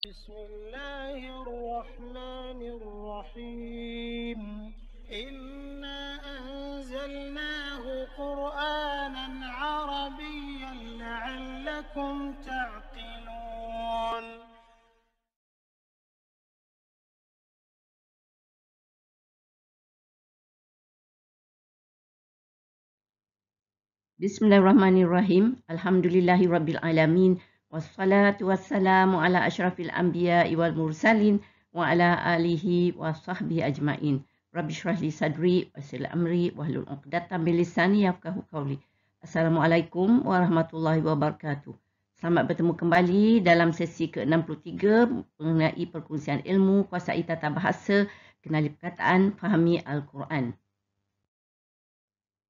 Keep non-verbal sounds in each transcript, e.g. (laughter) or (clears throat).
بسم الله الرحمن الرحيم إنا أنزلناه قرآنا عربيا لعلكم تعقلون بسم الله الرحمن الرحيم الحمد لله رب العالمين Wassalatu wassalamu ala ashrafil anbiya wal mursalin wa ala alihi wa sahbihi ajmain. Rabbi syrah li sadri wa sil amri wa hlul uqdata milisani yafkahu qawli. Assalamualaikum warahmatullahi wabarakatuh. Selamat bertemu kembali dalam sesi ke-63 mengenai perkongsian ilmu kuasai tata bahasa kenali perkataan fahami Al-Quran.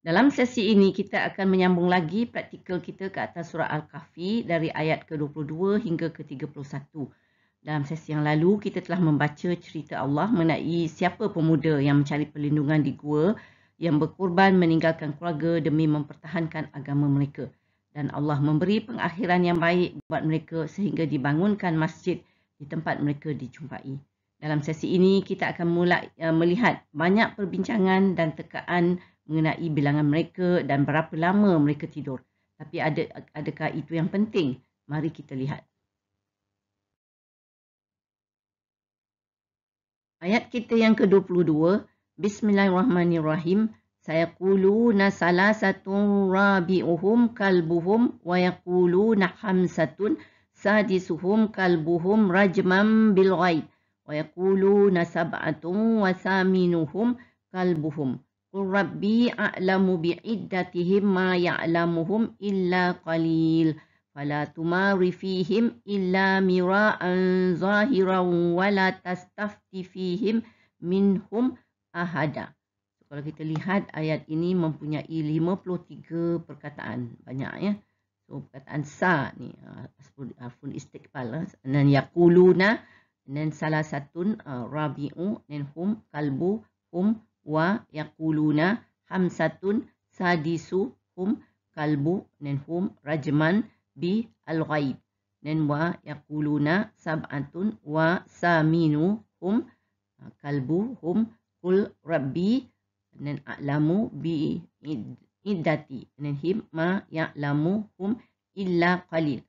Dalam sesi ini kita akan menyambung lagi praktikal kita ke atas surah Al-Kahfi dari ayat ke-22 hingga ke-31. Dalam sesi yang lalu kita telah membaca cerita Allah mengenai siapa pemuda yang mencari perlindungan di gua yang berkorban meninggalkan keluarga demi mempertahankan agama mereka dan Allah memberi pengakhiran yang baik buat mereka sehingga dibangunkan masjid di tempat mereka dijumpai. Dalam sesi ini kita akan mulai eh, melihat banyak perbincangan dan tekaan mengenai bilangan mereka dan berapa lama mereka tidur. Tapi ada adakah itu yang penting? Mari kita lihat. Ayat kita yang ke-22, Bismillahirrahmanirrahim. Saya kulu salah satu rabi'uhum kalbuhum wa yakulu khamsatun sadisuhum kalbuhum rajmam bil ghaib wa yakulu sab'atun wasaminuhum kalbuhum. Qul rabbi a'lamu bi'iddatihim ma ya'lamuhum illa qalil. Fala tumari fihim illa mira'an zahiran wala tastafti fihim minhum ahada. So, kalau kita lihat ayat ini mempunyai 53 perkataan. Banyak ya. So perkataan sa ni. Arfun ha, ha, istiqbal. Dan ha. yakuluna. Dan salah satun rabi'u. Dan hum kalbu hum wa yaquluna hamsatun sadisu hum kalbu nen hum rajman bi al nen wa yaquluna sab'atun wa saminu hum kalbu hum kul rabbi nen a'lamu bi iddati nen him ma ya'lamu hum illa qalil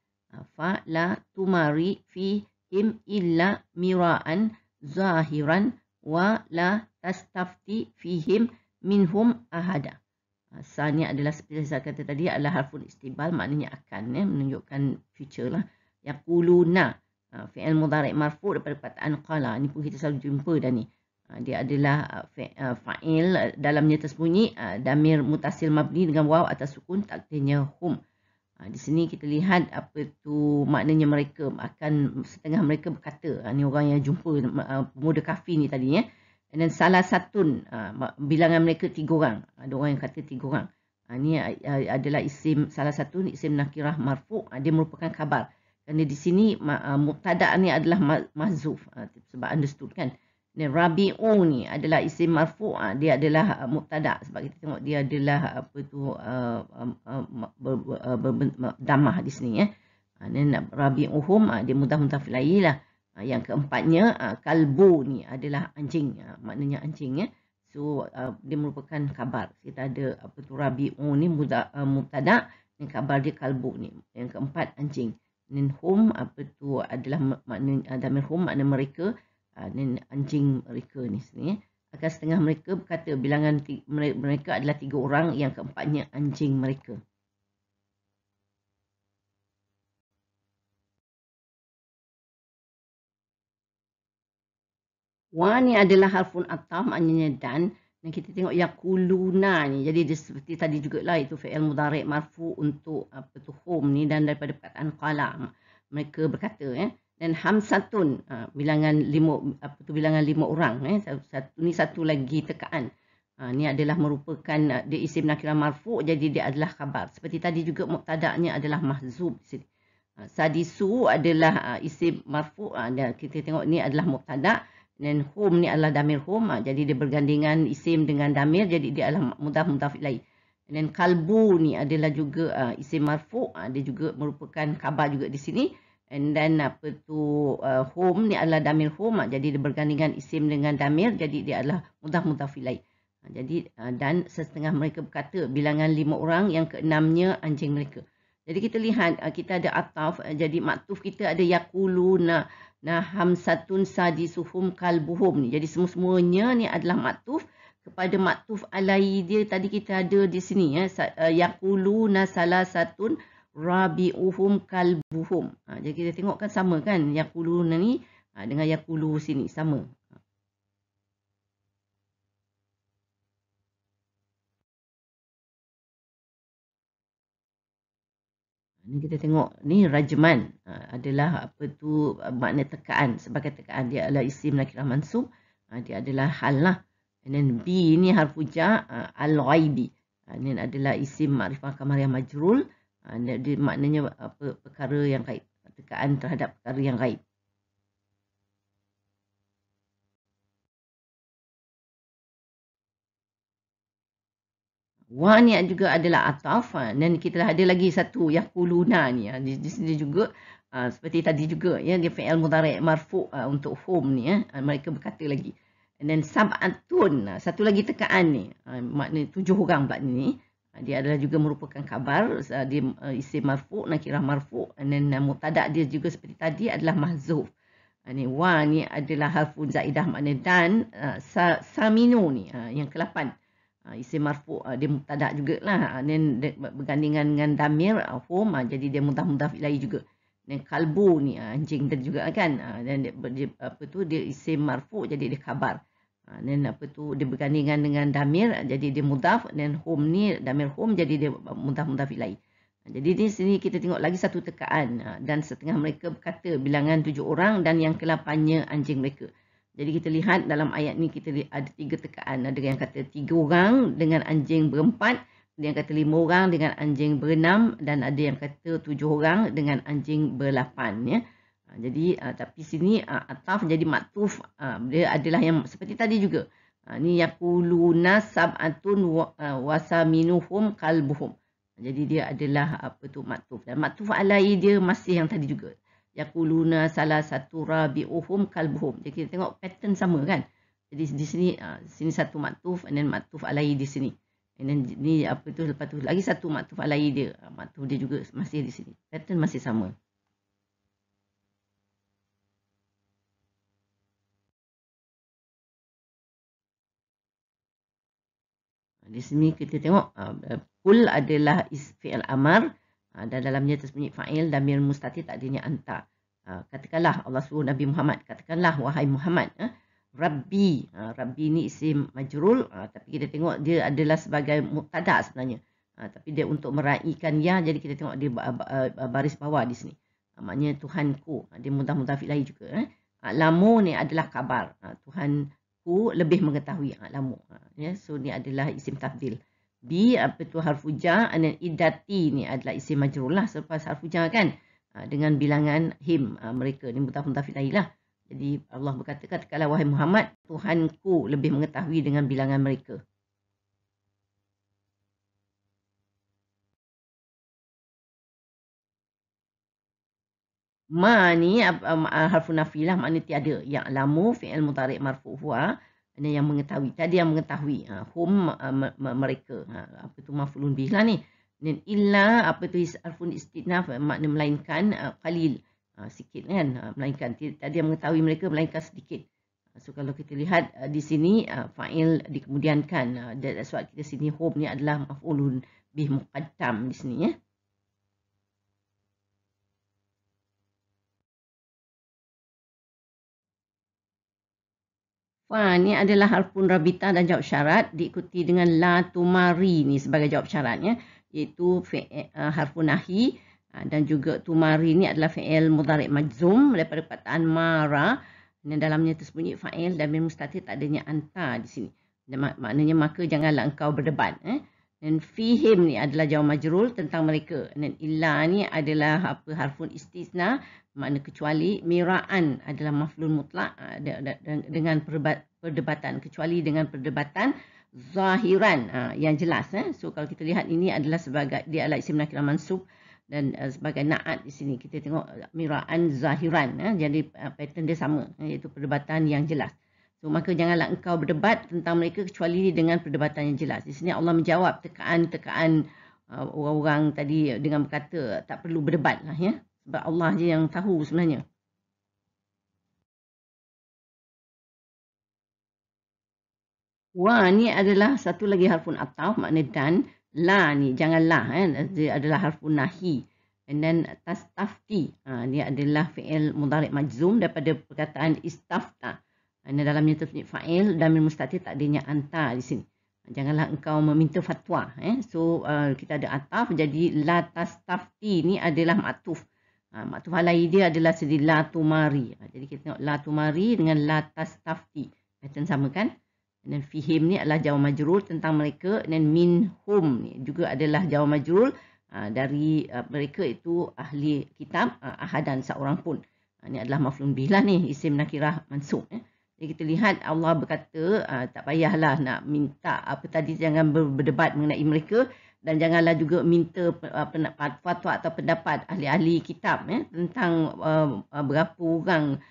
fa la tumari fi him illa mira'an zahiran wa la tastafti fihim minhum ahada. Ah, sani adalah seperti saya kata tadi adalah harfun istibal maknanya akan ya, menunjukkan future lah. Yang kuluna ah, fi'il mudarik marfu daripada perkataan qala. Ini pun kita selalu jumpa dah ni. Ah, dia adalah fa'il dalamnya tersembunyi damir mutasil mabni dengan waw atas sukun takdirnya hum. Di sini kita lihat apa tu maknanya mereka akan setengah mereka berkata. Ini orang yang jumpa muda kafir ni tadinya. ya. And then salah satun, uh, ah, bilangan mereka tiga orang. Ada orang yang kata tiga orang. Uh, ah, ini uh, ah, adalah isim salah satu, isim nakirah marfu' uh, dia merupakan khabar. Kerana di sini, uh, muqtada' ni adalah mazuf. Uh, sebab understood kan. Dan rabi'u ni adalah isim marfu' uh, dia adalah uh, muqtada' sebab kita tengok dia adalah apa tu, uh, uh, ber, ber, ber, damah di sini. Eh. Uh, dan rabi'uhum, uh, dia mudah-mudah filayilah. Uh, Ah, yang keempatnya uh, kalbu ni adalah anjing uh, maknanya anjing ya so uh, dia merupakan kabar kita ada apa tu rabiu ni muda, uh, mubtada yang kabar dia kalbu ni yang keempat anjing nin hum apa tu adalah maknanya uh, damir hum makna mereka nin anjing mereka ni sini eh. akan setengah mereka berkata bilangan mereka adalah tiga orang yang keempatnya anjing mereka Wa ni adalah harfun atam maknanya dan. Dan kita tengok yakuluna ni. Jadi dia seperti tadi juga lah itu fi'il mudarik marfu untuk apa tu hum ni dan daripada perkataan qalam. Mereka berkata eh. Dan hamsatun ha, bilangan lima apa tu bilangan lima orang eh. Satu, ni satu lagi tekaan. Ha, ni adalah merupakan ha, dia isim nakirah marfu jadi dia adalah khabar. Seperti tadi juga muktadaknya adalah mahzub ha, sadisu adalah ha, isim marfu ha, kita tengok ni adalah muktadak. Dan hum ni adalah damir hum. Ah, jadi dia bergandingan isim dengan damir. Jadi dia adalah mudah mudaf ilai. Dan kalbu ni adalah juga uh, isim marfu. Uh, dia juga merupakan khabar juga di sini. And then apa tu uh, hum ni adalah damir hum. Uh, jadi dia bergandingan isim dengan damir. Jadi dia adalah mudah mudaf ilai. Uh, jadi uh, dan setengah mereka berkata bilangan lima orang yang keenamnya anjing mereka. Jadi kita lihat uh, kita ada ataf. Uh, jadi maktuf kita ada yakuluna naham satun sadi suhum kalbuhum ni. Jadi semua-semuanya ni adalah maktuf kepada maktuf alai dia tadi kita ada di sini ya eh, Yakulu nasala satun rabiuhum kalbuhum. Ha, jadi kita tengok kan sama kan Yakulu ni ha, dengan Yakulu sini sama. Ini kita tengok ni rajman ha, adalah apa tu makna tekaan sebagai tekaan dia adalah isim nakirah mansub ha, dia adalah hal lah and then b ini harfu ja ha, al ghaibi ha, ini adalah isim ma'rifah kamariyah majrul ha, dia, dia maknanya apa perkara yang gaib tekaan terhadap perkara yang gaib Wa ni juga adalah ataf ah, dan kita lah ada lagi satu yaquluna ni ya di sini juga ah, seperti tadi juga ya dia fi'il mudhari' marfu' untuk hum ni ya mereka berkata lagi and then sab'atun satu lagi tekaan ni makna tujuh orang pula ni dia adalah juga merupakan kabar dia isi marfu' nakirah marfu' and then mutadak dia juga seperti tadi adalah mahzuf ini wa ni adalah harfun zaidah makna dan saminu ni yang kelapan Ah, isim marfu ah, dia mubtada jugalah ah, dan bergandingan dengan damir hum jadi dia mutah-mutah ilahi juga dan kalbu ni anjing tadi juga kan dan dia, dia, apa tu dia isim marfu jadi dia khabar dan apa tu dia bergandingan dengan damir jadi dia mudaf dan home ni damir home jadi dia mutah-mutah ilahi jadi di sini kita tengok lagi satu tekaan dan setengah mereka berkata bilangan tujuh orang dan yang kelapannya anjing mereka. Jadi kita lihat dalam ayat ni kita ada tiga tekaan. Ada yang kata tiga orang dengan anjing berempat. Ada yang kata lima orang dengan anjing berenam. Dan ada yang kata tujuh orang dengan anjing berlapan. Ya. Ha, jadi ha, tapi sini ha, ataf jadi maktuf. Dia adalah yang seperti tadi juga. Ini yakuluna sab'atun wasaminuhum kalbuhum. Jadi dia adalah apa tu maktuf. Dan maktuf alai dia masih yang tadi juga yakuluna salah satu rabi'uhum kalbuhum. Jadi kita tengok pattern sama kan. Jadi di sini uh, sini satu maktuf and then maktuf alai di sini. And then ni apa tu lepas tu lagi satu maktuf alai dia. Uh, maktuf dia juga masih di sini. Pattern masih sama. Di sini kita tengok uh, ah, pul eh, adalah isfial amar. Ah, dan dalamnya tersembunyi fa'il damir mustatir takdirnya anta. Ah, katakanlah Allah suruh Nabi Muhammad, katakanlah wahai Muhammad, ah, Rabbi, Rabbi ni isim majrul tapi kita tengok dia adalah sebagai mubtada sebenarnya. tapi dia untuk meraikan ya jadi kita tengok dia baris bawah di sini. maknanya Tuhanku, dia mudah mutafik lain juga eh. Lamu ni adalah kabar. Tuhanku lebih mengetahui lamu. Ya, so ni adalah isim tafdil bi apa tu harfu jar and then idati ni adalah isim majrur lah selepas harfu jar kan ha, dengan bilangan him ha, mereka ni mutafun tafilailah jadi Allah berkata katakanlah wahai Muhammad Tuhanku lebih mengetahui dengan bilangan mereka Ma ni harfu nafi lah, makna tiada. Ya'lamu fi'il mutarik marfu'u huwa ada yang mengetahui tadi yang mengetahui ha hum ha, ma, ma, mereka ha, apa tu mafulun bih lah ni dan illa apa tu isarfun istinaf eh, makna melainkan ha, qalil ha, sikit kan ha, melainkan tadi yang mengetahui mereka melainkan sedikit ha, so kalau kita lihat ha, di sini ha, fa'il dikemudiankan ha, dan sebab kita sini hum ni adalah mafulun bih muqaddam di sini ya eh. Wah, ni adalah harpun rabita dan jawab syarat diikuti dengan la tumari ni sebagai jawab syaratnya iaitu eh, eh, harpun nahi ah, dan juga tumari ni adalah fi'il mudhari' majzum daripada perkataan mara yang dalamnya tersembunyi fa'il dan bermustatir tak adanya anta di sini. Maknanya maka janganlah engkau berdebat eh. Dan fihim ni adalah jawab majrul tentang mereka. Dan illa ni adalah apa harfun istisna. Makna kecuali mira'an adalah maflun mutlak ah, dengan perdebatan. Kecuali dengan perdebatan zahiran ah, yang jelas. Eh. So kalau kita lihat ini adalah sebagai dia adalah isim nakilah mansub. Dan ah, sebagai na'at di sini kita tengok mira'an zahiran. Eh. Jadi pattern dia sama eh, iaitu perdebatan yang jelas. So, maka janganlah engkau berdebat tentang mereka kecuali dengan perdebatan yang jelas. Di sini Allah menjawab tekaan-tekaan uh, orang-orang tadi dengan berkata tak perlu berdebat lah ya. Sebab Allah je yang tahu sebenarnya. Wa ni adalah satu lagi harfun ataf makna dan. La ni janganlah. Eh. Dia adalah harfun nahi. And then tastafti. Ha, ni adalah fi'il mudarik majzum daripada perkataan Istafta. Ini dalamnya tertulis fa'il damir tak takdirnya anta di sini. Janganlah engkau meminta fatwa. Eh. So uh, kita ada ataf jadi la tafti ni adalah maktuf. Ha, maktuf alai dia adalah sedi la tumari. Ha, jadi kita tengok la tumari dengan la tastafti. Pattern sama kan? Dan fihim ni adalah jawab majrul tentang mereka. Dan minhum ni juga adalah jawab majrul ha, dari uh, mereka itu ahli kitab uh, ahadan seorang pun. Ha, ini adalah maflun bilah ni isim nakirah mansuk. Eh. Jadi kita lihat Allah berkata, ah, tak payahlah nak minta apa tadi jangan berdebat mengenai mereka dan janganlah juga minta fatwa atau pendapat ahli-ahli kitab ya, tentang ah, ah, berapa orang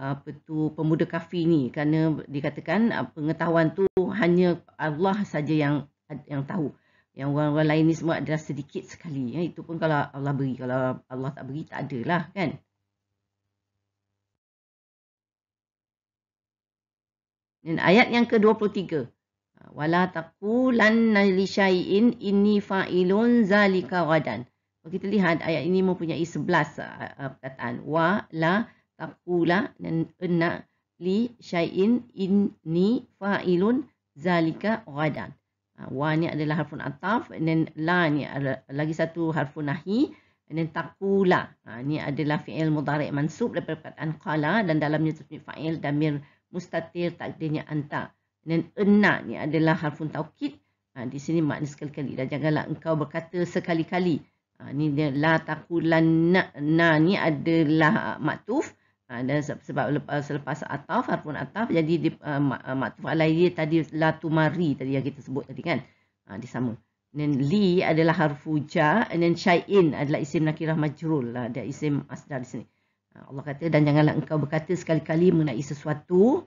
apa tu pemuda kafir ni kerana dikatakan pengetahuan tu hanya Allah saja yang yang tahu. Yang orang-orang lain ni semua adalah sedikit sekali. Ya. Itu pun kalau Allah beri. Kalau Allah tak beri, tak adalah kan. Dan ayat yang ke-23. Wala taqulan li syai'in inni fa'ilun zalika wad'an. Kita lihat ayat ini mempunyai sebelas ah, ah, perkataan. Wa la taqula dan enna li syai'in inni fa'ilun zalika wad'an. Ah, wa ni adalah harfun ataf dan la ni adalah lagi satu harfun nahi dan taqula. Ha, ni adalah fi'il mudhari' mansub daripada perkataan qala dan dalamnya tertib fa'il damir mustatir takdirnya anta. Dan enak ni adalah harfun taukid. Ha, di sini makna sekali-kali. Dan janganlah engkau berkata sekali-kali. Ha, ni dia la takulan na, na ni adalah maktuf. Ha, dan sebab lepas, selepas ataf, harfun ataf. Jadi di, uh, maktuf alai dia tadi la tumari tadi yang kita sebut tadi kan. Ha, dia sama. Dan li adalah harfu ja. Dan syai'in adalah isim nakirah majrul. Lah, dia isim asdar di sini. Ha, Allah kata dan janganlah engkau berkata sekali-kali mengenai sesuatu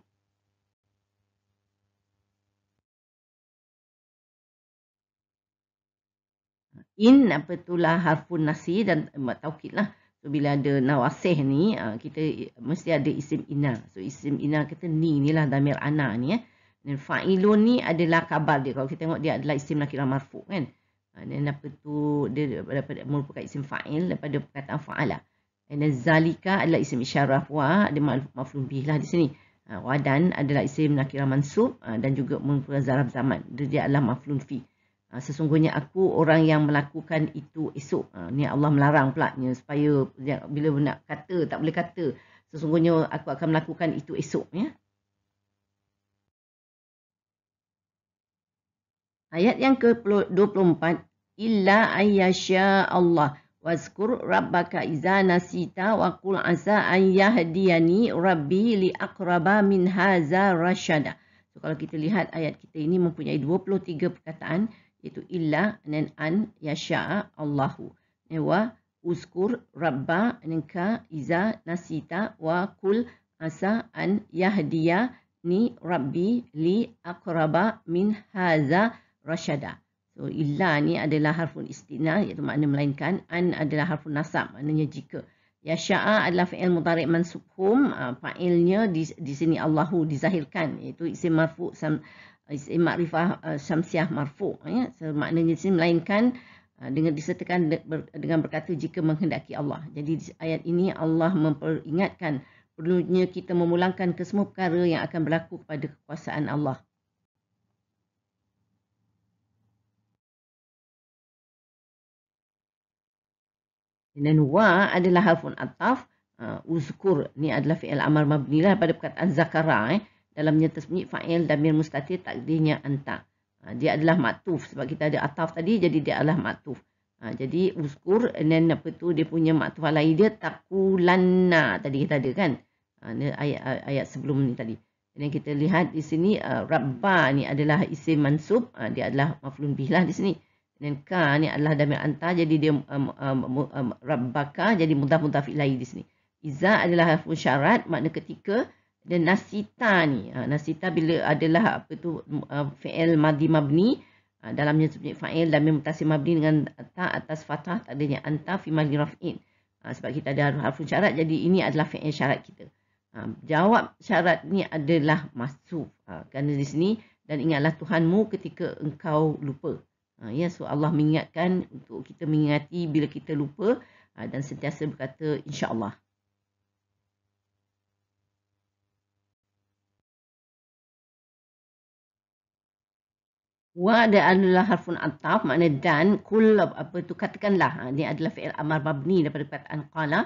in apa itulah harfun nasi dan taukid lah. So bila ada nawaseh ni ha, kita mesti ada isim ina. So isim ina kata ni inilah damir ana ni eh. Dan fa'ilun ni adalah kabar dia. Kalau kita tengok dia adalah isim laki marfu kan. Ha, dan apa tu dia daripada, merupakan isim fa'il daripada perkataan fa'alah. Zalika adalah isim isyaraf wa ada maf'ul bih lah di sini. Ha, Wadan adalah isim nakirah mansub ha, dan juga merupakan zarab zaman. Dia adalah maf'ul fi. Ha, sesungguhnya aku orang yang melakukan itu esok. Ni Allah melarang pula supaya bila nak kata tak boleh kata. Sesungguhnya aku akan melakukan itu esok ya. Ayat yang ke-24 illa ayyasha Allah. Waskur rabbaka izah nasita wa qul asa an yahdiyani rabbi li aqraba min haza rashada. So, kalau kita lihat ayat kita ini mempunyai 23 perkataan iaitu illa dan an yasha Allahu. Eh, wa uskur rabba anka iza nasita wa qul asa an yahdiyani rabbi li aqraba min haza rashada. So illa ni adalah harfun istinah iaitu makna melainkan an adalah harfun nasab maknanya jika yasha'a adalah fi'il mutarik mansub hum uh, ah, fa'ilnya di, di sini Allahu dizahirkan iaitu isim marfu sam isim ma'rifah uh, ah, samsiah marfu ya so, maknanya di sini melainkan ah, dengan disertakan dengan berkata jika menghendaki Allah jadi ayat ini Allah memperingatkan perlunya kita memulangkan kesemua perkara yang akan berlaku pada kekuasaan Allah. Dan wa adalah harfun ataf. Uh, uzkur ni adalah fi'il amar mabnilah pada perkataan zakara. Eh. nyata tersembunyi fa'il damir mustatir takdirnya anta. Uh, dia adalah matuf Sebab kita ada ataf tadi, jadi dia adalah matuf Uh, ah, jadi uzkur, and then apa tu dia punya matuf alai dia takulanna. Tadi kita ada kan? Uh, ayat, ayat sebelum ni tadi. Dan kita lihat di sini, uh, Rabbah ni adalah isim mansub. Uh, dia adalah maflun bihlah di sini dan ka ni adalah damir anta jadi dia um, um, um, rabbaka jadi mudaf-mudaf ilahi di sini iza adalah hafun syarat makna ketika dan nasita ni ha, nasita bila adalah apa tu uh, fi'il madi mabni ha, dalamnya subjek fa'il dan mutasim mabni dengan ta atas fathah tak adanya anta fi mali raf'in ha, sebab kita ada hafun syarat jadi ini adalah fi'il syarat kita ha, jawab syarat ni adalah masuf ha, kerana di sini dan ingatlah Tuhanmu ketika engkau lupa. Ha, ya, so Allah mengingatkan untuk kita mengingati bila kita lupa ha, dan sentiasa berkata insya-Allah. Wa ada adalah harfun ataf makna dan kul apa tu katakanlah ha, ini adalah fi'il amar mabni daripada perkataan qala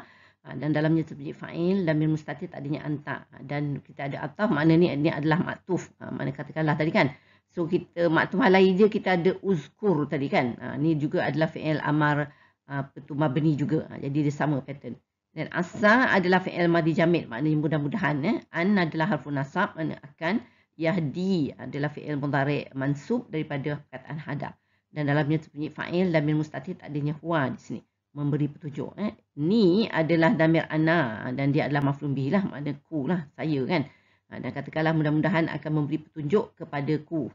ha, dan dalamnya terjadi fa'il dan bil tak adanya anta ha, dan kita ada ataf makna ni ini adalah maktuf ha, makna katakanlah tadi kan So kita malai je kita ada uzkur tadi kan. Ha, ni juga adalah fi'il amar ha, ah, petumah benih juga. Ha, jadi dia sama pattern. Dan asa adalah fi'il madi jamid. Maknanya mudah-mudahan. Eh. An adalah harfun nasab. Mana akan. Yahdi adalah fi'il mudarik mansub daripada perkataan hadar. Dan dalamnya terpunyai fa'il. Damir mustatir tak adanya huwa di sini. Memberi petunjuk. Eh. Ni adalah damir ana. Dan dia adalah maflum bihilah. Maknanya ku lah. Saya kan. Dan katakanlah mudah-mudahan akan memberi petunjuk kepada ku.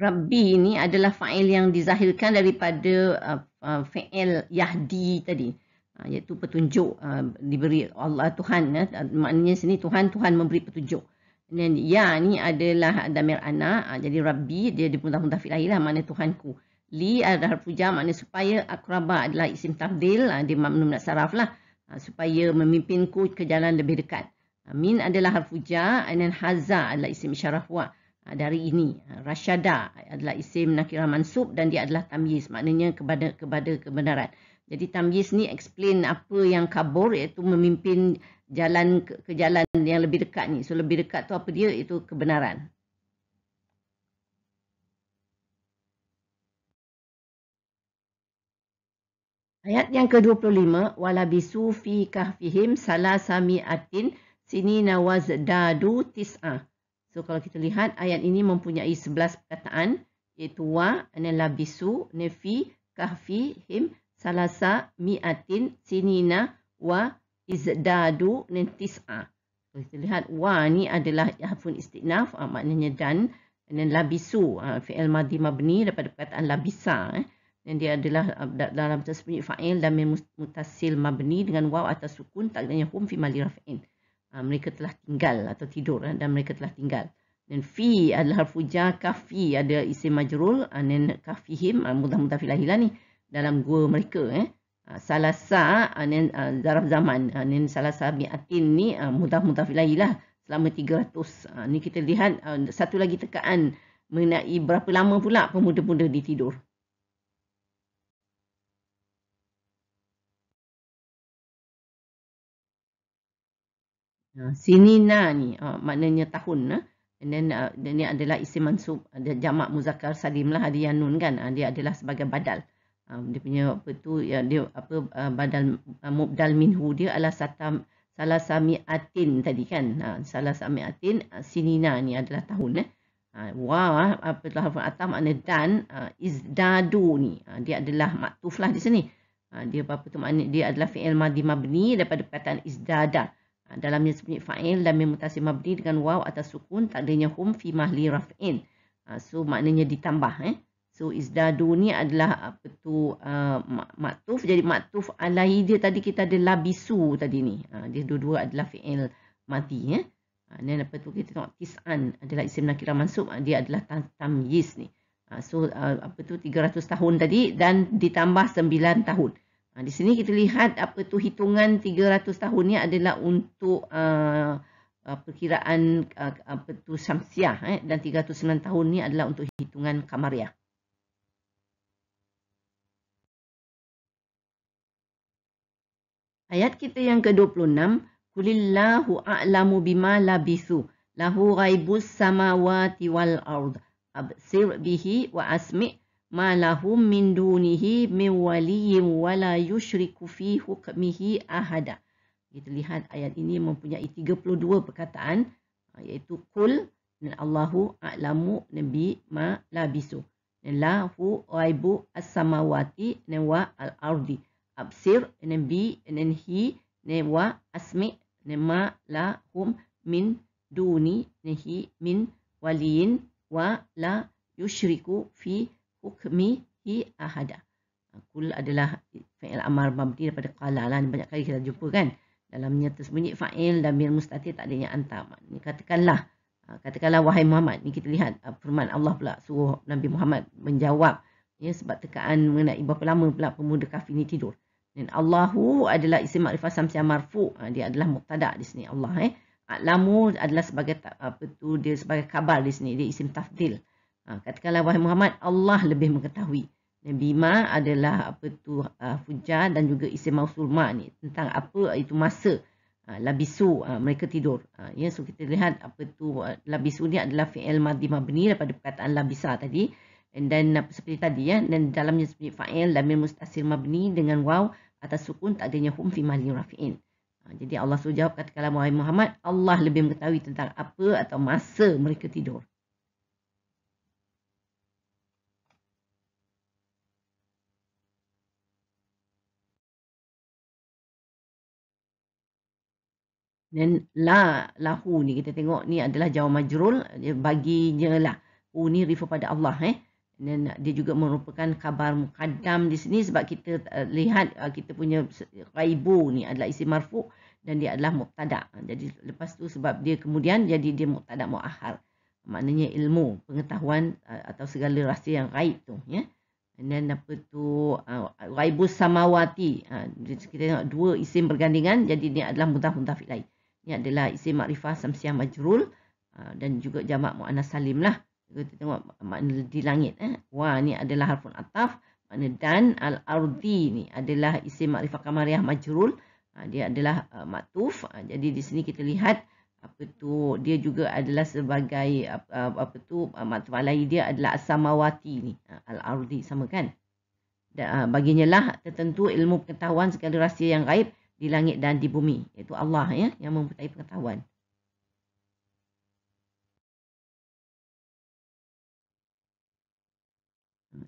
Rabbi ini adalah fa'il yang dizahirkan daripada uh, uh, fa'il Yahdi tadi. Uh, iaitu petunjuk uh, diberi Allah Tuhan. Ya. Uh, maknanya sini Tuhan, Tuhan memberi petunjuk. Dan ya ni adalah damir anak. Uh, jadi Rabbi, dia dipuntah muntah fi'lahi lah. Maknanya Tuhanku. Li adalah harfu jam. Maknanya supaya akraba adalah isim tabdil. Uh, dia maknum nak saraf lah. Uh, supaya memimpinku ke jalan lebih dekat. Uh, min adalah harfu jam. Dan haza adalah isim syarafwa. Uh, Ah, dari ini. Ah, Rashada adalah isim nakirah mansub dan dia adalah tamyiz. Maknanya kepada kepada kebenaran. Jadi tamyiz ni explain apa yang kabur iaitu memimpin jalan ke, ke jalan yang lebih dekat ni. So lebih dekat tu apa dia? Itu kebenaran. Ayat yang ke-25 wala bisufi kahfihim salasami atin sini nawaz dadu tis'ah So kalau kita lihat ayat ini mempunyai 11 perkataan iaitu wa anala bisu nafi kahfi him salasa miatin sinina wa izdadu nantisa. Kalau kita lihat wa ni adalah hafun istinaf ah, maknanya dan dan labisu ah, fi'il madhi mabni daripada perkataan labisa eh dan dia adalah ah, dalam tasbih fa'il dan mutasil mabni dengan waw atas sukun tak adanya hum fi mali rafin. Ah, mereka telah tinggal atau tidur eh, dan mereka telah tinggal. Dan fi adalah harfu ja, kafi ada isim majrul, anen ah, kafihim, ah, mudah-mudah filahilah ni, dalam gua mereka. Eh. Salasa, anen zaraf zaman, anen salasa bi'atin ni, mudah-mudah filahilah, selama 300. Ni kita lihat satu lagi tekaan mengenai berapa lama pula pemuda-pemuda ditidur. Ah, sinina ni uh, maknanya tahun. Uh. And then uh, dia ni adalah isim mansub. Ada jamak muzakkar salim lah. Ada yanun kan. Uh, dia adalah sebagai badal. Um, dia punya apa tu. Ya, dia apa uh, badal uh, mubdal minhu dia adalah satam. Salah sami atin tadi kan. Uh, salah sami atin. sinina ni adalah tahun. Eh. Uh, wah. Apa tu hafal atas makna dan. Uh, izdadu ni. Uh, dia adalah maktuf lah di sini. Uh, dia apa tu makna. Dia adalah fi'il madi mabni daripada perkataan izdadah. Ha, dalam mizmi fa'il dan mutasi mabdi dengan waw atas sukun tak adanya hum fi mahli raf'in. Ha, so maknanya ditambah. Eh? So izdadu ni adalah apa tu uh, uh maktuf. Jadi maktuf alai dia tadi kita ada labisu tadi ni. Ha, dia dua-dua adalah fi'il mati. Eh? Ha, apa tu kita tengok tis'an adalah isim nakira mansub. Dia adalah tamyiz ni. so uh, apa tu 300 tahun tadi dan ditambah 9 tahun. Ha, di sini kita lihat apa tu hitungan 300 tahun ni adalah untuk uh, uh, perkiraan uh, apa tu Syamsiah eh? dan 309 tahun ni adalah untuk hitungan Kamariah. Ayat kita yang ke-26, Kulillahu a'lamu bima labisu, lahu raibus samawati wal ard, absir bihi wa asmi' ma lahum min dunihi min waliyin wala yushriku fi hukmihi ahada. Kita lihat ayat ini mempunyai 32 perkataan iaitu kul dan Allahu a'lamu nabi ma labisu. Lahu raibu as-samawati wa al-ardi. Absir nabi nanhi wa asmi ma lahum min duni nahi min waliyin wa la yushriku fi hukmi hi ahada. Kul adalah fa'il amar mabdi daripada qala lah. Banyak kali kita jumpa kan. Dalamnya tersembunyi fa'il dan mir mustatir tak adanya anta. Ini katakanlah. Ha, katakanlah wahai Muhammad. Ini kita lihat ha, firman Allah pula suruh Nabi Muhammad menjawab. Ya, sebab tekaan mengenai berapa lama pula pemuda kafir ini tidur. Dan Allahu adalah isim makrifat samsia marfu. Ha, dia adalah muqtada di sini Allah. Eh. Alamu adalah sebagai apa tu dia sebagai kabar di sini. Dia isim tafdil. Ha, ah. katakanlah wahai Muhammad, Allah lebih mengetahui. Nabi Ma adalah apa tu uh, Fujar dan juga isim Mausul Ma ni. Tentang apa itu masa. Uh, labisu, uh, mereka tidur. Uh, ya, so kita lihat apa tu uh, Labisu ni adalah fi'il madi mabni daripada perkataan Labisa tadi. And then apa, seperti tadi ya, dan dalamnya seperti fa'il lamin mustasir mabni dengan waw atas sukun tak adanya hum fi mahli rafi'in. Uh, jadi Allah SWT jawab katakanlah Muhammad, Allah lebih mengetahui tentang apa atau masa mereka tidur. Then la lahu ni kita tengok ni adalah jawab majrul baginya lah. Hu ni refer pada Allah eh. Then dia juga merupakan khabar mukaddam di sini sebab kita uh, lihat uh, kita punya raibu ni adalah isi marfu dan dia adalah mubtada. Jadi lepas tu sebab dia kemudian jadi dia mubtada muakhar. Maknanya ilmu, pengetahuan uh, atau segala rahsia yang raib tu ya. And then apa tu uh, samawati. Ah, kita tengok dua isim bergandingan jadi dia adalah mudah-mudah fi'lain. Ini adalah isim makrifah samsiah majrul ah, dan juga jamak mu'anas salim lah. Kita tengok makna di langit. Eh. Wa ni adalah harfun ataf. Makna dan al-ardi ni adalah isim makrifah kamariah majrul. Ah, dia adalah ah, matuf. Jadi di sini kita lihat apa tu dia juga adalah sebagai apa, tu matuf alai dia adalah asamawati ni. Al-ardi sama kan? Dan baginya lah tertentu ilmu pengetahuan segala rahsia yang gaib di langit dan di bumi itu Allah ya yang mempunyai pengetahuan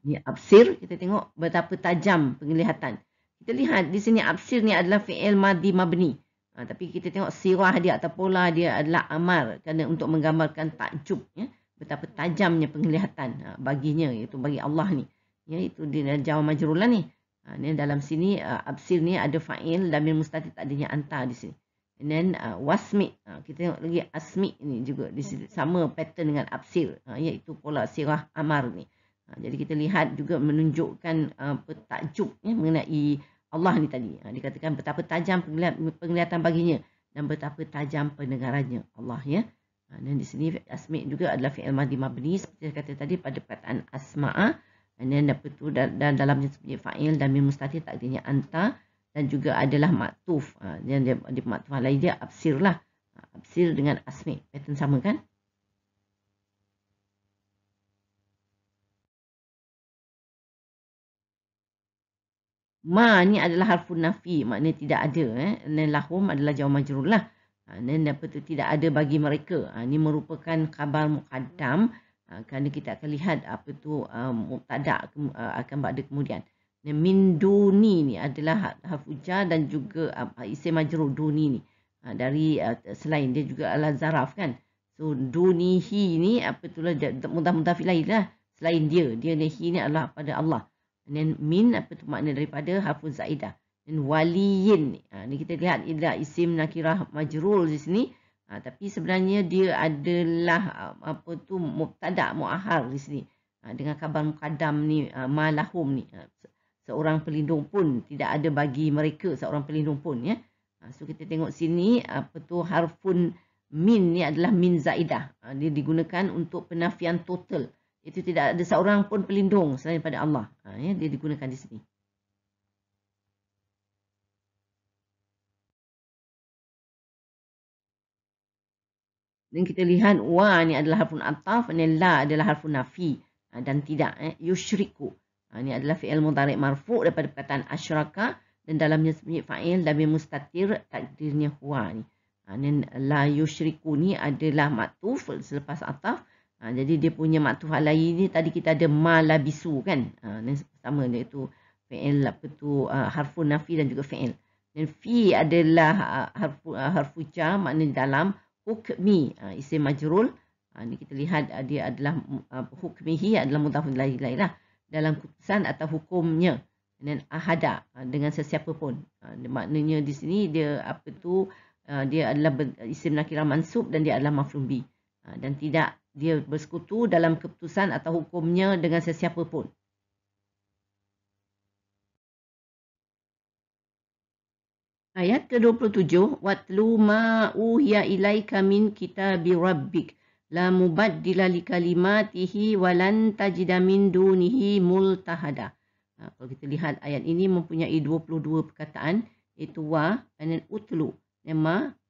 Ini absir kita tengok betapa tajam penglihatan kita lihat di sini absir ni adalah fi'il madi mabni ha, tapi kita tengok sirah dia atau pola dia adalah amar kerana untuk menggambarkan takjub ya betapa tajamnya penglihatan ha, baginya itu bagi Allah ni iaitu di dalam jawab majrulah ni ini ha, dalam sini uh, absir ni ada fa'il damir mustati tak adanya anta di sini and then uh, wasmi uh, kita tengok lagi asmi ni juga di sini sama pattern dengan absir uh, ha, iaitu pola sirah amar ni uh, jadi kita lihat juga menunjukkan apa uh, takjub ya, mengenai Allah ni tadi uh, dikatakan betapa tajam penglihatan baginya dan betapa tajam pendengarannya Allah ya dan di sini asmi juga adalah fi'il madhi mabni seperti kata tadi pada perkataan asma'a ini then apa tu dan, dalam jenis punya fa'il dan bin mustatir tak artinya anta dan juga adalah maktuf. Ha, dia, dia, dia maktuf lain dia absir lah. Ha, absir dengan asmi. Pattern sama kan? Ma ni adalah harfun nafi. Maknanya tidak ada. Eh. And lahum adalah jawab majrul lah. Ha, and apa tu tidak ada bagi mereka. Ha, ni merupakan khabar muqaddam. Ah, kerana kita akan lihat apa tu ah, um, tak ah, akan berada kemudian. Dan min duni ni adalah ha-, hafuja dan juga uh, isim majrur duni ni. Uh, dari uh, selain dia juga adalah zaraf kan. So dunihi ni apa tu lah mudah mudah lain lah. Selain dia, dia ni hi ni adalah pada Allah. And min apa tu makna daripada hafuz zaidah. Dan waliyin ni. Uh, ni kita lihat ialah isim nakirah majrur di sini. Ha, tapi sebenarnya dia adalah ah, apa tu mubtada muahal di sini. Ha, dengan kabar mukadam ni uh, malahum ni ha, seorang pelindung pun tidak ada bagi mereka seorang pelindung pun ya. Ha, so kita tengok sini apa tu harfun min ni adalah min zaidah. Ha, dia digunakan untuk penafian total. Itu tidak ada seorang pun pelindung selain daripada Allah. Ha, ya, dia digunakan di sini. Dan kita lihat wa ni adalah harfun ataf dan la adalah harfun nafi ha, dan tidak eh yusyriku. ini ha, adalah fi'il mudhari' marfu daripada perkataan asyraka dan dalamnya sebenarnya fa'il dhamir mustatir takdirnya huwa ni. Ha, dan la yusyriku ni adalah maktuf selepas ataf. jadi dia punya maktuf alai ni tadi kita ada ma labisu kan. dan sama dia itu fi'il apa tu harfun nafi dan juga fi'il. Dan fi adalah harfu harfu jar maknanya dalam hukmi uh, isim majrul uh, ah, ini kita lihat uh, dia adalah uh, hukmihi adalah mudhafun ilaihi lah dalam keputusan atau hukumnya dan ahada uh, dengan sesiapa pun uh, maknanya di sini dia apa tu uh, dia adalah ber, isim nakirah mansub dan dia adalah mafrum bi uh, dan tidak dia bersekutu dalam keputusan atau hukumnya dengan sesiapa pun Ayat ke-27, Watlu ma'uhya ilaika min kitabi rabbik, la mubaddila li kalimatihi walan tajida min dunihi multahada. Ha, kalau kita lihat ayat ini mempunyai 22 perkataan, iaitu wa, dan then utlu, dan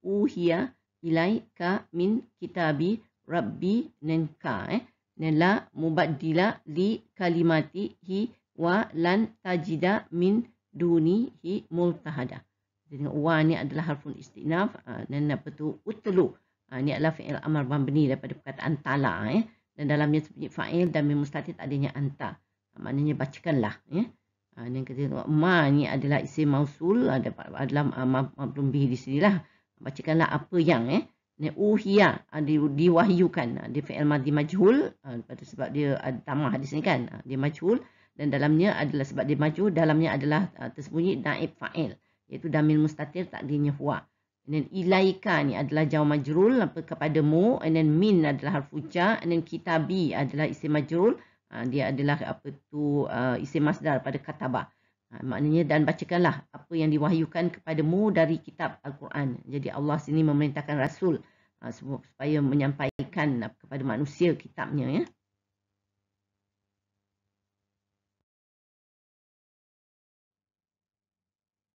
uhiya ilaika min kitabi rabbi, dan ka, eh. Dan la mubaddila li kalimatihi walan tajida min dunihi multahada. Tengok wa ni adalah harfun istinaf ah, dan apa tu utlu. Ini ah, adalah fi'il amar mabni daripada perkataan tala ya. Dan dalamnya sebenarnya fa'il dan mim mustatir adanya anta. Ah, maknanya bacakanlah ya. Ini yang kata ma ni adalah isim mausul ada adalah mablum bihi di sinilah. Bacakanlah apa yang eh. ni Ini uh, uhiya di, diwahyukan. Di fi'il madi majhul pada sebab dia ada tamah di sini kan. Dia majhul dan dalamnya adalah sebab dia majhul dalamnya adalah tersembunyi naib fa'il iaitu damil mustatir takdirnya huwa. And then ilaika ni adalah jawab majrul kepadamu. And then min adalah harfu ja. And then kitabi adalah isim majrul. Ha, dia adalah apa tu uh, isim masdar pada kataba. Ha, maknanya dan bacakanlah apa yang diwahyukan kepada mu dari kitab Al-Quran. Jadi Allah sini memerintahkan Rasul ha, supaya menyampaikan kepada manusia kitabnya. Ya.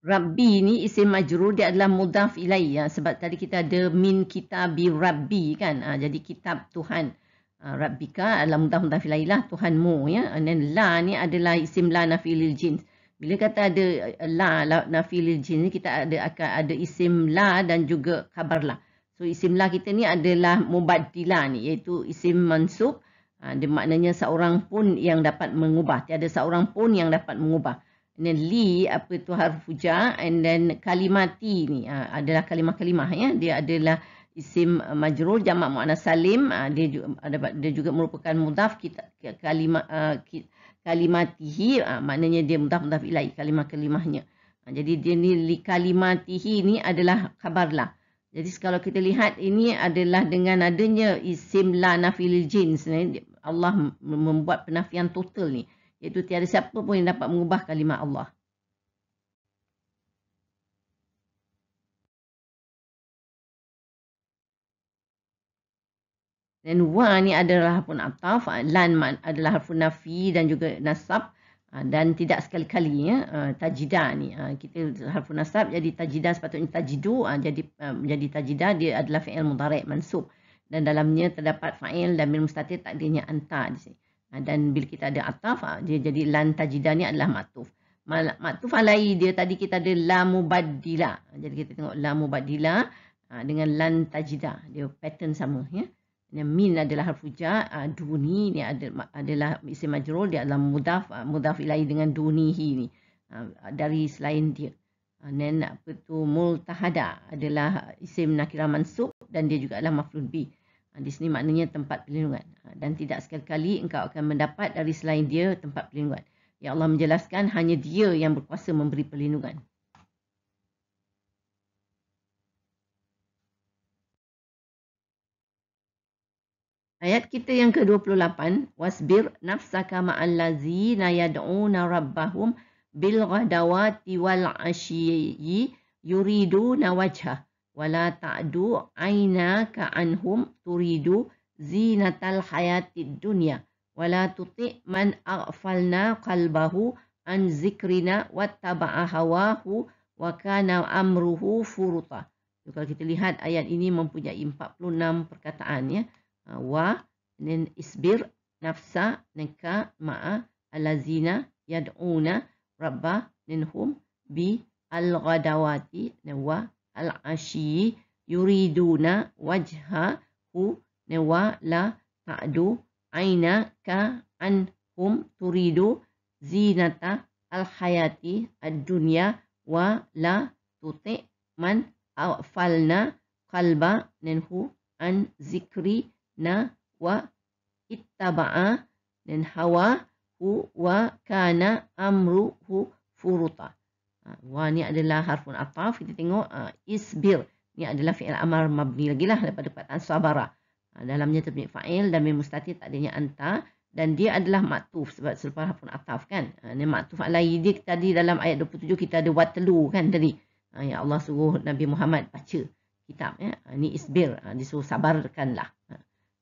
Rabbi ni isim majrur dia adalah mudaf ilaih ya. sebab tadi kita ada min kitabi rabbi kan ha, jadi kitab Tuhan ha, rabbika adalah mudaf mudaf ilaih lah Tuhanmu ya and then la ni adalah isim la nafilil jin. bila kata ada eh, la, la nafilil jin ni kita ada akan ada isim la dan juga khabar la so isim la kita ni adalah mubaddila ni iaitu isim mansub ha, dia maknanya seorang pun yang dapat mengubah tiada seorang pun yang dapat mengubah And then li apa tu harf puja and then kalimati ni uh, adalah kalimah-kalimah ya dia adalah isim uh, majrur jamak muannas salim uh, dia juga ada dia juga merupakan mudaf kita kalimah uh, kalimatihi uh, maknanya dia mudaf mudaf ilai kalimah-kalimahnya uh, jadi dia ni li kalimatihi ni adalah khabarlah jadi kalau kita lihat ini adalah dengan adanya isim la nafil jins ni Allah membuat penafian total ni iaitu tiada siapa pun yang dapat mengubah kalimah Allah. Dan wa ni adalah harfun ataf, ah, lan adalah harfun nafi dan juga nasab ah, dan tidak sekali-kali ya ah, tajida ni kita harfun nasab jadi tajida sepatutnya tajidu jadi menjadi tajida dia adalah fi'il mudhari mansub dan dalamnya terdapat fa'il dan mil mustatir takdirnya anta di sini. Ha, dan bila kita ada ataf ha, dia jadi lan tajidani adalah matuf matuf alai dia tadi kita ada la mubaddila ha, jadi kita tengok la mubaddila dengan lan tajida dia pattern sama ya yang min adalah harfu ja duni ni adalah adalah isim dia adalah mudaf mudaf ilai dengan dunihi ni dari selain dia dan apa tu multahada adalah isim nakira mansub dan dia juga adalah maf'ul bi di sini maknanya tempat perlindungan Ha, dan tidak sekali-kali engkau akan mendapat dari selain dia tempat perlindungan. Ya Allah menjelaskan hanya dia yang berkuasa memberi perlindungan. Ayat kita yang ke-28, wasbir nafsaka ma'al lazina yad'una rabbahum bil ghadawati wal ashiyi yuridu nawajha wala ta'du aina ka anhum turidu zinatal hayatid dunya wala tuti man aghfalna qalbahu an zikrina wattaba'a hawahu wa kana amruhu furuta. Jadi, kalau kita lihat ayat ini mempunyai 46 perkataan ya. Ha, wa nin isbir nafsa nika ma'a zina yad'una rabba ninhum bi al-ghadawati wa al-ashi yuriduna wajha hu Newa la ta'du aina ka anhum turidu zinata al-hayati ad-dunya wa la tuti' man afalna qalba ninhu an zikri na wa ittaba'a nin hawa hu wa kana amruhu furuta. Ha, wa ni adalah harfun ataf. Kita tengok ha, isbir. Ni adalah fi'il amar mabni lagi lah daripada perkataan sabara. Ha, dalamnya terbunyi fa'il dan memustati tak adanya anta dan dia adalah maktuf sebab selepas harfun ataf kan ini ha, maktuf alai dia tadi dalam ayat 27 kita ada watlu kan tadi ya Allah suruh Nabi Muhammad baca kitab ya ni isbir disuruh sabarkanlah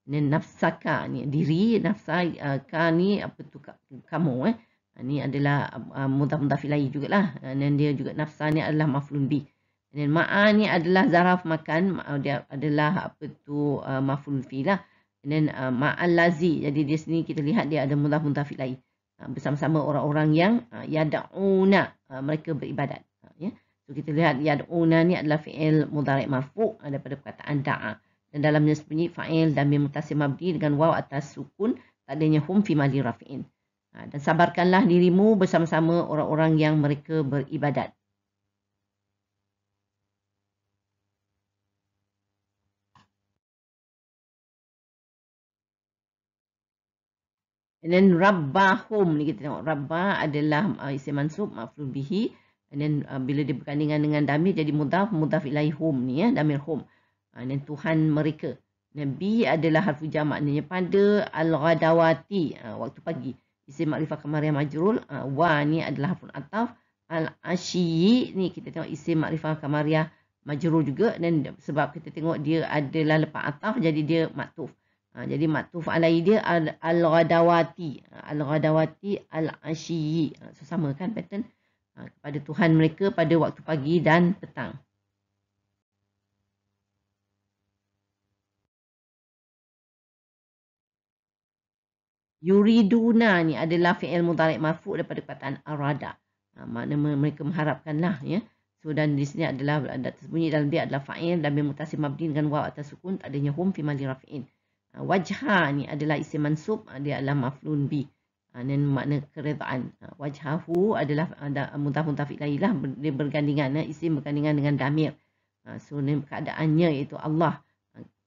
ini nafsaka ini diri nafsaka ni apa tu kamu eh ni adalah um, um, mudaf mudaf ilai jugalah dan dia juga nafsa ni adalah maflun bih dan ma'a ni adalah zaraf makan. dia adalah apa tu uh, maful fi lah. And then uh, ma'al lazi. Jadi di sini kita lihat dia ada mudah muntafiq lain. Uh, bersama-sama orang-orang yang uh, yada'una. Uh, mereka beribadat. Uh, Yeah. So kita lihat yada'una ni adalah fi'il mudarik mafu' uh, daripada perkataan da'a. Dan dalamnya sebenarnya fa'il dan mutasim mabdi dengan waw atas sukun. Tak adanya hum fi mali rafi'in. Uh, dan sabarkanlah dirimu bersama-sama orang-orang yang mereka beribadat. And then rabbahum ni kita tengok. Rabbah adalah uh, isi mansub, maflul bihi. And then uh, bila dia berkandingan dengan damir, jadi mudaf, mudaf ilaihum ni ya. Damir hum. Uh, and then Tuhan mereka. Nabi adalah harfu jam maknanya pada al-ghadawati, uh, waktu pagi. Isi makrifah kemarin majrul. Uh, wa ni adalah harfun ataf. Al-ashiyi ni kita tengok isi makrifah kemarin majrul juga. Dan sebab kita tengok dia adalah lepas ataf, jadi dia maktuf. Ha, jadi maktuf alai dia al-radawati. Ha, al-radawati al-ashiyi. Ha, so sama kan pattern? Ha, kepada Tuhan mereka pada waktu pagi dan petang. Yuriduna ni adalah fi'il mudarik marfu' daripada kataan arada. Ha, makna mereka lah Ya. So, dan di sini adalah ada tersembunyi dalam dia adalah fa'il dan bermutasi mabdin dengan waw atas sukun tak adanya hum fi mali rafi'in. Ah, Wajha ni adalah isim mansub, ah, dia adalah maflun bi. Ah, dan makna keredaan. Wajhahu adalah muntah muntah fi'lailah, dia bergandingan, isim bergandingan dengan damir. So, keadaannya iaitu Allah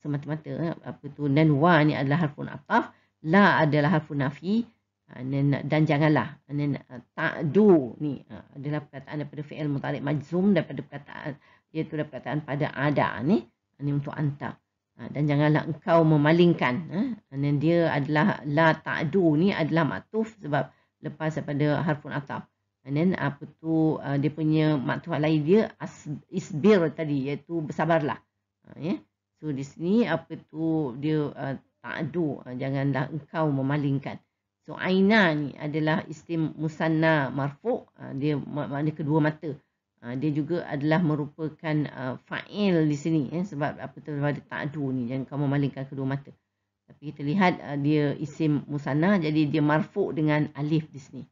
semata-mata. Apa tu? Dan wa ni adalah harfun ataf, la adalah harfun nafi, dan, dan janganlah. Dan ta'du ni adalah perkataan daripada fi'il mutalik majzum, daripada perkataan, iaitu daripada perkataan pada ada ni. Ini untuk antar. Ha, dan janganlah engkau memalingkan. Dan ha. dia adalah la ta'du ni adalah matuf sebab lepas daripada harfun ataf. And then apa tu uh, dia punya maktuf lain dia as isbir tadi iaitu bersabarlah. Ha, ya. So di sini apa tu dia uh, ta'du uh, janganlah engkau memalingkan. So aina ni adalah istim musanna marfu dia makna kedua mata. Ah, dia juga adalah merupakan uh, fa'il di sini ya sebab apa tu ada ta'du ni jangan kamu malingkan kedua mata tapi kita lihat uh, dia isim musana, jadi dia marfu' dengan alif di sini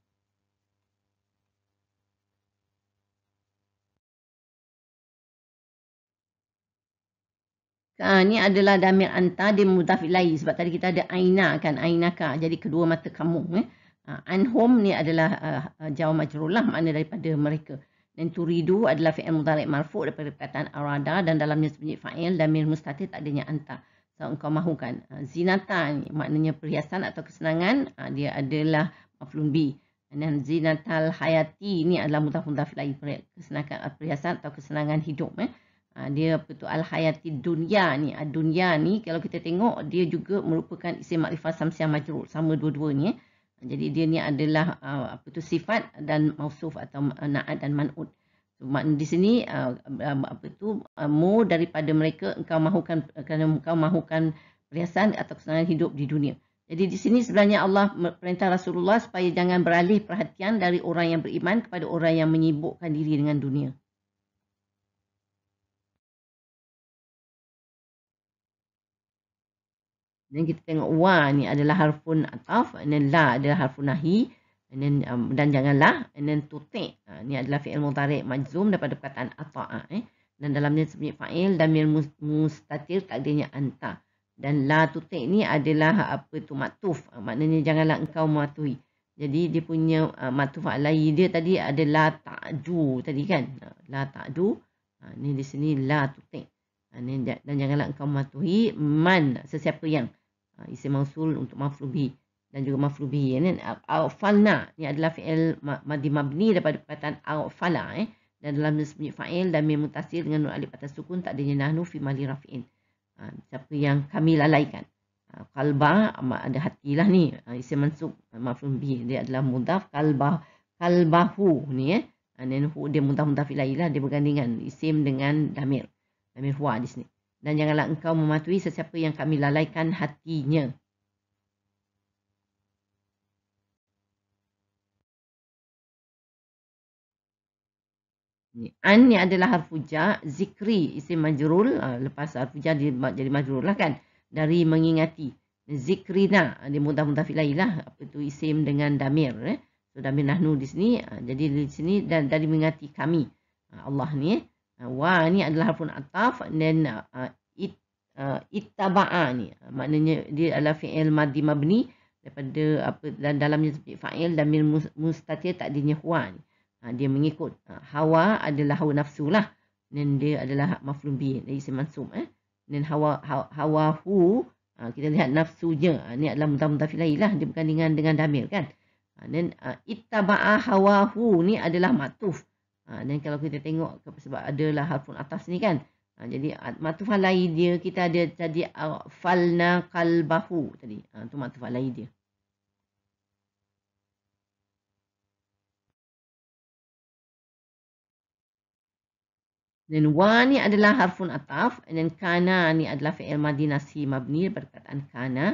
Ha, ni adalah damir anta dia mudaf ilai sebab tadi kita ada aina kan ka, jadi kedua mata kamu eh. Ha, anhum ni adalah uh, jawab majrulah makna daripada mereka. Dan turidu adalah fi'il mudhari' marfu' daripada perkataan arada dan dalamnya sebunyi fa'il dan min mustatir tak adanya anta. So, engkau mahukan. Ha, zinata ni maknanya perhiasan atau kesenangan ha, dia adalah maflun bi. Dan zinatal hayati ni adalah mudhaf-mudhaf lagi kesenangan ha, perhiasan atau kesenangan hidup. Eh. Dia betul al-hayati dunia ni. Dunia ni kalau kita tengok dia juga merupakan isim makrifat samsia majrur. Sama dua-duanya. Eh. Jadi dia ni adalah uh, apa tu sifat dan mausuf atau uh, naat dan manut. So, makna di sini uh, uh, apa tu uh, mu daripada mereka engkau mahukan uh, kerana engkau mahukan perhiasan atau kesenangan hidup di dunia. Jadi di sini sebenarnya Allah perintah Rasulullah supaya jangan beralih perhatian dari orang yang beriman kepada orang yang menyibukkan diri dengan dunia. Dan kita tengok wa ni adalah harfun ataf. And then la adalah harfun nahi. And then, um, dan janganlah. And then tutik. Ha, ni adalah fi'il mutarik majzum daripada perkataan ata'a. Eh. Dan dalamnya sebut fa'il. Dan mil mustatir takdirnya anta. Dan la tutik ni adalah apa tu matuf. Ha, maknanya janganlah engkau mematuhi. Jadi dia punya uh, matuf alai dia tadi adalah ta'ju tadi kan. Ha, la ta'ju. Ha, ni di sini la tutik. Ha, ni, dan janganlah engkau mematuhi man sesiapa yang. Ha, isim mausul untuk mafrubi dan juga mafrubi ya ni afalna ni adalah fi'il madhi mabni daripada perkataan afala eh ya. dan dalam nisbah fa'il dan mim mutasil dengan nun alif atas sukun tak adanya nahnu fi mali rafin ha, siapa yang kami lalaikan ha, kalba ada hatilah ni ha, isim mansub mafrum bi dia adalah mudaf kalba kalbahu ni eh dan hu dia mudaf mudaf ilailah dia bergandingan isim dengan damir damir huwa di sini dan janganlah engkau mematuhi sesiapa yang kami lalaikan hatinya. An ni adalah harfuja, zikri isim majrul, ah, lepas harfuja dia jadi majrul lah kan, dari mengingati. Zikrina, ah, dia mudah-mudah filailah, apa tu isim dengan damir. Eh. So, damir nahnu di sini, ah, jadi di sini dan dari mengingati kami, Allah ni. Eh. Ah, wa ni adalah harfun ataf dan uh, it, uh, ittaba'a ni maknanya dia adalah fi'il madi mabni daripada apa dan dalamnya sebut fa'il dan mil mustatir takdirnya huwa ni ha, dia mengikut ha, hawa adalah hawa nafsu lah dan dia adalah maflum bi jadi semansum eh dan hawa hawa, hawa hu ha, kita lihat nafsunya ha, ni adalah mutamutafilai lah dia berkandingan dengan damir kan dan ha, uh, ittaba'a hawahu ni adalah matuf. Ha, dan kalau kita tengok sebab adalah harfun atas ni kan. Ha, jadi ha, matuf alai dia kita ada tadi ha, falna kalbahu tadi. Ha, tu matuf alai dia. Dan wa ni adalah harfun ataf. Dan kana ni adalah fi'il madinasi mabni daripada kataan kana.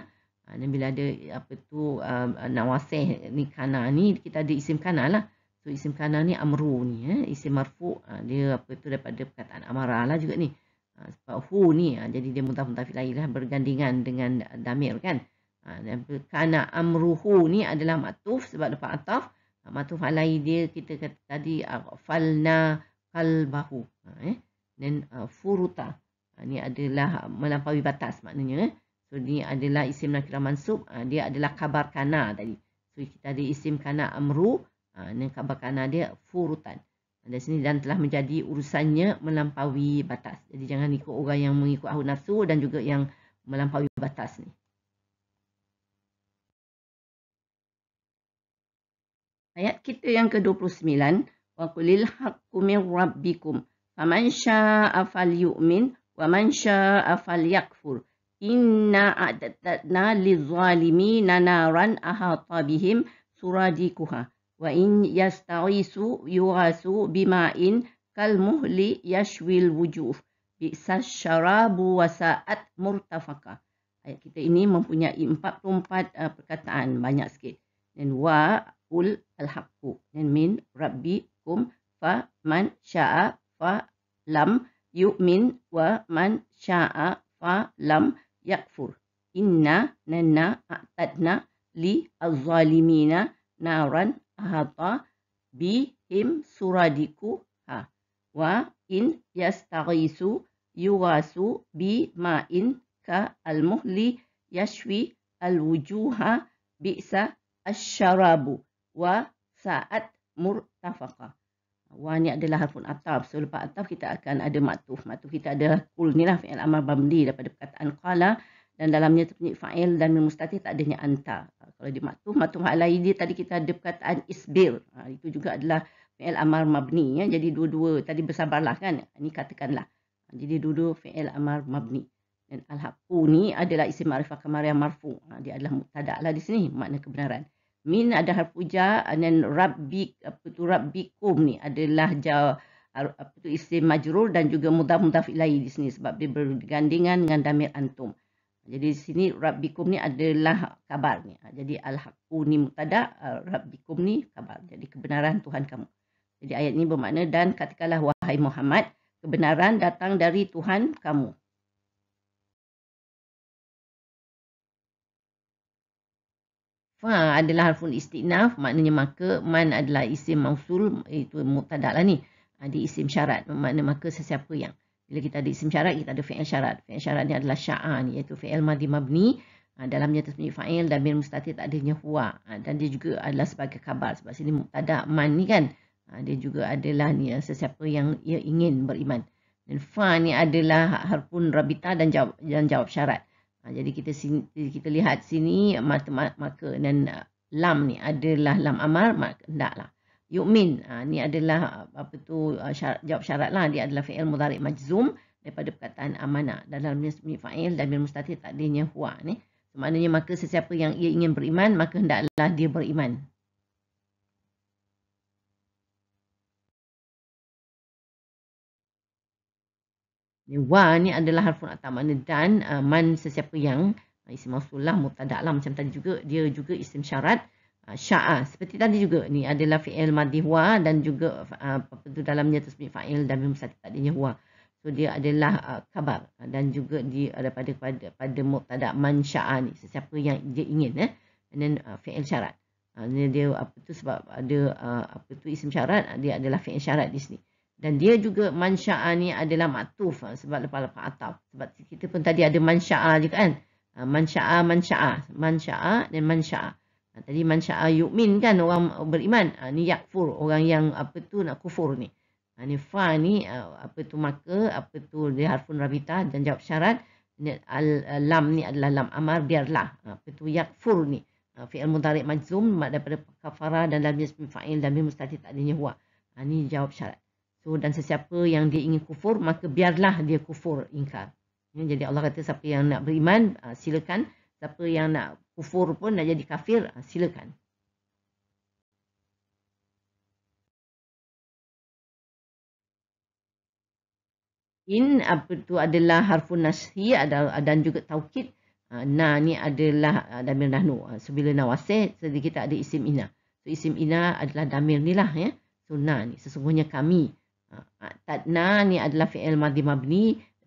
Dan bila ada apa tu uh, nawaseh ni kana ni kita ada isim kana lah. So isim kanal ni amru ni ya. Isim marfu ha, dia apa itu daripada perkataan amarah lah juga ni. Ha, sebab hu ni ha, jadi dia mutaf mutaf lah bergandingan dengan damir kan. Ha, dan kana amruhu ni adalah matuf sebab dapat ataf ha, matuf alai dia kita kata tadi aghfalna qalbahu. Ha, eh. Dan uh, furuta ha, ni adalah melampaui batas maknanya. Eh. So ni adalah isim nakirah mansub. Ha, dia adalah kabar kana tadi. So kita ada isim kana amru ini ha, khabar kanah dia furutan. Dan sini dan telah menjadi urusannya melampaui batas. Jadi jangan ikut orang yang mengikut ahun nafsu dan juga yang melampaui batas ni. Ayat kita yang ke-29. Wa kulil haqqumin rabbikum. Faman sya'a fal yu'min. Waman sya'a fal yakfur. Inna a'adatna li zalimi nanaran aha tabihim suradikuha wa in yastaghisu yughasu bima'in kal muhli yashwil wujuh bi sasharabu wa sa'at murtafaka ayat kita ini mempunyai 44 uh, perkataan banyak sikit dan wa ul alhaqu dan min rabbikum fa man sya'a fa lam yu'min wa man sya'a fa lam yakfur inna nanna atadna li al zalimina naran bi him suradiku ha wa in yastaghisu yughasu bi ma'in ka almuhli yashwi alwujuha bi'sa asyarabu wa sa'at murtafaqa wa ni adalah harfun ataf so lepas ataf kita akan ada matuf matuf kita ada kul ni lah fi'il amar bamli daripada perkataan qala dan dalamnya terpunyai fa'il dan mustatir tak adanya anta. Ha, kalau di maktum, maktum alai dia tadi kita ada perkataan isbil. Ha, itu juga adalah fi'il amar mabni. Ya. Jadi dua-dua tadi bersabarlah kan. Ini ha, katakanlah. Jadi dua-dua fi'il amar mabni. Dan al-haqqu ni adalah isim ma'rifah kamar yang marfu. dia adalah muktada lah di sini. Makna kebenaran. Min ada harfu ja. Dan rabbik, apa tu rabbikum ni adalah jaw apa tu isim majrur dan juga mudah-mudah ilahi di sini. Sebab dia bergandingan dengan damir antum. Jadi di sini rabbikum ni adalah kabar ni. Jadi al-haqqu ni mutada, uh, rabbikum ni kabar. Jadi kebenaran Tuhan kamu. Jadi ayat ini bermakna dan katakanlah wahai Muhammad, kebenaran datang dari Tuhan kamu. Fa adalah harfun istinaf, maknanya maka man adalah isim mausul, itu mutada lah ni. Ha, di isim syarat, maknanya maka sesiapa yang. Bila kita ada isim syarat, kita ada fi'il syarat. Fi'il syarat ni adalah sya'an iaitu fi'il madhi mabni. Ha, dalamnya tersebut fa'il dan bin mustatir tak adanya huwa. Ha, dan dia juga adalah sebagai khabar. Sebab sini ada man ni kan. Ha, dia juga adalah ni ya, sesiapa yang ia ingin beriman. Dan fa ni adalah harpun rabita dan jawab, dan jawab syarat. Ha, jadi kita sini, kita lihat sini mata maka dan lam ni adalah lam amar maka hendaklah yu'min. Uh, ni adalah apa tu ah, syarat, jawab syarat lah. Dia adalah fi'il mudhari' majzum daripada perkataan amanah. Dalam ni fa'il dan bin mustatir takdirnya huwa ni. Maknanya maka sesiapa yang ia ingin beriman, maka hendaklah dia beriman. Ni wa ni adalah harfun atau makna dan uh, man sesiapa yang isim masulah mutadaklah macam tadi juga. Dia juga isim syarat. Ah, sya'a. Ah, seperti tadi juga, ni adalah fi'il madi huwa dan juga ah, apa tu dalamnya tersebut fa'il dan memang satu tadinya huwa. So dia adalah uh, kabar dan juga dia ada pada pada, pada muktada man sya'a ni sesiapa yang dia ingin eh. And then uh, fi'il syarat. Uh, dia apa tu sebab ada uh, apa tu isim syarat dia adalah fi'il syarat di sini. Dan dia juga man sya'a ni adalah matuf uh, sebab lepas lepas ataf. Sebab kita pun tadi ada man sya'a je kan. Uh, man sya'a, man sya'a. Man sya'a dan man sya'a. Ha, tadi man sya'a ah, yu'min kan orang beriman. Ha, ni yakfur. Orang yang apa tu nak kufur ni. Ha, ni fa ni ha, apa tu maka. Apa tu dia harfun rabita dan jawab syarat. Ni, al, eh, lam ni adalah lam amar biarlah. Ha, apa tu yakfur ni. Ha, fi'il mutarik majzum mak daripada kafara dan lam jenis fa'il dan bin mustatih tak adanya huwa. Ha, ni jawab syarat. So dan sesiapa yang dia ingin kufur maka biarlah dia kufur ingkar. Ya, jadi Allah kata siapa yang nak beriman ha, silakan. silakan siapa yang nak kufur pun nak jadi kafir, ah, silakan. In apa tu adalah harfun nasri dan juga taukid. Ah, na ni adalah ah, damir nahnu. So bila na wasih, kita ada isim ina. So isim ina adalah damir ni lah. Ya. So na ni sesungguhnya kami. Tadna ni adalah fi'il madhi mabni.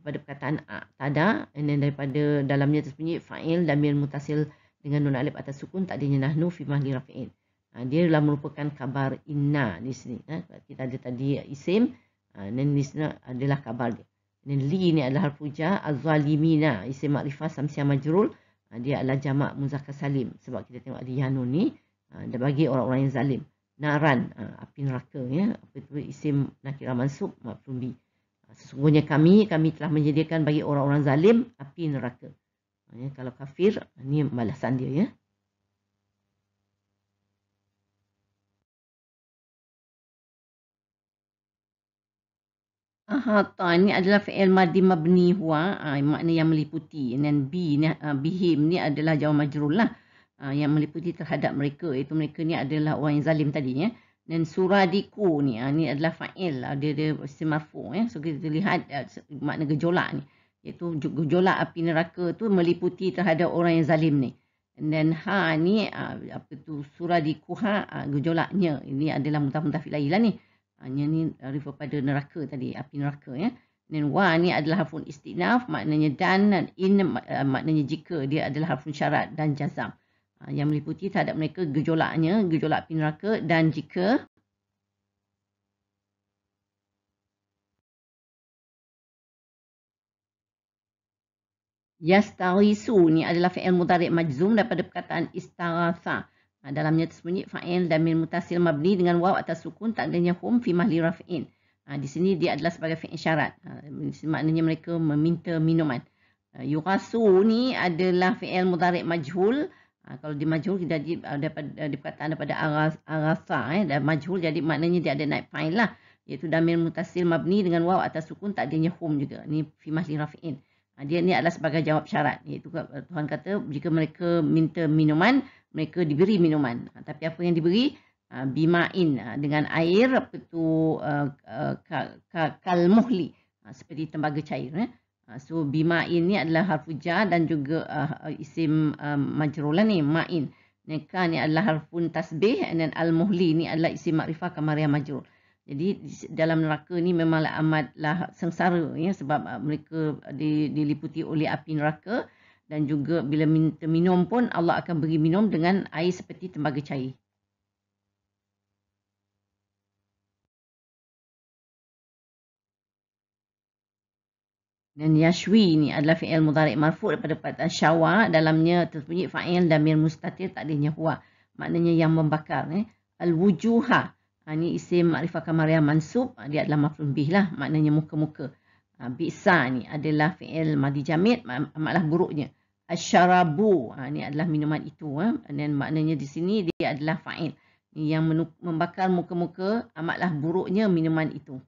Daripada perkataan ah, tada and then daripada dalamnya tersembunyi fa'il damir mutasil dengan nun alif atas sukun tak adanya nahnu fi mahli rafi'in. Ha, dia telah merupakan kabar inna di sini. Ha, kita ada tadi isim ha, dan di sini adalah kabar dia. Dan li ini adalah harfu ja azalimina isim makrifah samsia majrul. Ha, dia adalah jamak muzakkar salim sebab kita tengok ada yanun ni ha, dan bagi orang-orang yang zalim naran ha, api neraka ya apa itu isim nakirah mansub maklum bi. Sebenarnya kami, kami telah menyediakan bagi orang-orang zalim api neraka. Ya, kalau kafir, ini balasan dia ya. Ahata ni adalah fi'il madi mabni huwa, ah, makna yang meliputi. Dan bi, ni, ah, bihim ni adalah jawab majrul lah. Ah, yang meliputi terhadap mereka. Itu mereka ni adalah orang yang zalim tadi. Ya. Eh dan suradiku ni ha, ni adalah fa'il lah. dia dia semafu ya eh. so kita lihat uh, makna gejolak ni iaitu gejolak api neraka tu meliputi terhadap orang yang zalim ni dan ha ni uh, apa tu suradiku ha uh, gejolaknya ini adalah muntah-muntah filailah ni hanya ni refer pada neraka tadi api neraka ya dan wa ni adalah hafun istinaf maknanya dan in maknanya jika dia adalah hafun syarat dan jazam Ha, yang meliputi terhadap mereka gejolaknya, gejolak api neraka dan jika Yastarisu ni adalah fi'il mudarik majzum daripada perkataan istaratha. Dalamnya tersembunyi fa'il dan min mutasil mabni dengan waw atas sukun tak adanya hum fi mahli raf'in. Ha, di sini dia adalah sebagai fi'il syarat. Ha, maknanya mereka meminta minuman. Yurasu ni adalah fi'il mudarik majhul. Ha, kalau di majhul kita jadi ha, ha, daripada di perkataan pada aras, arasa eh dan majhul jadi maknanya dia ada naik pain lah iaitu damil mutasil mabni dengan waw atas sukun tak adanya hum juga ni fi mahli rafiin ha, dia ni adalah sebagai jawab syarat iaitu eh, Tuhan kata jika mereka minta minuman mereka diberi minuman ha, tapi apa yang diberi ha, bimain ha, dengan air apa tu uh, eh, uh, eh, kal, kal, kal ha, seperti tembaga cair eh. Ha, so bima ini adalah harfu jar dan juga uh, isim uh, ha, majrur ni main. Neka ni adalah harfun tasbih dan al muhli ni adalah isim makrifah kamariah majrur. Jadi dalam neraka ni memanglah amatlah sengsara ya sebab uh, mereka di, diliputi oleh api neraka dan juga bila minum pun Allah akan beri minum dengan air seperti tembaga cair. Dan yashwi ni adalah fi'il mudhari' marfu' daripada perkataan syawa dalamnya terbunyi fa'il damir mustatir takdirnya huwa. Maknanya yang membakar. Eh? Al-wujuha. Ha, ini isim ma'rifah kamariah mansub. Ha, dia adalah maklum bih lah. Maknanya muka-muka. Ha, biksa ni adalah fi'il madi jamid. Mak- maklah buruknya. Asyarabu. Ha, ini adalah minuman itu. Eh? Dan maknanya di sini dia adalah fa'il. Yang membakar muka-muka. Maklah buruknya minuman itu.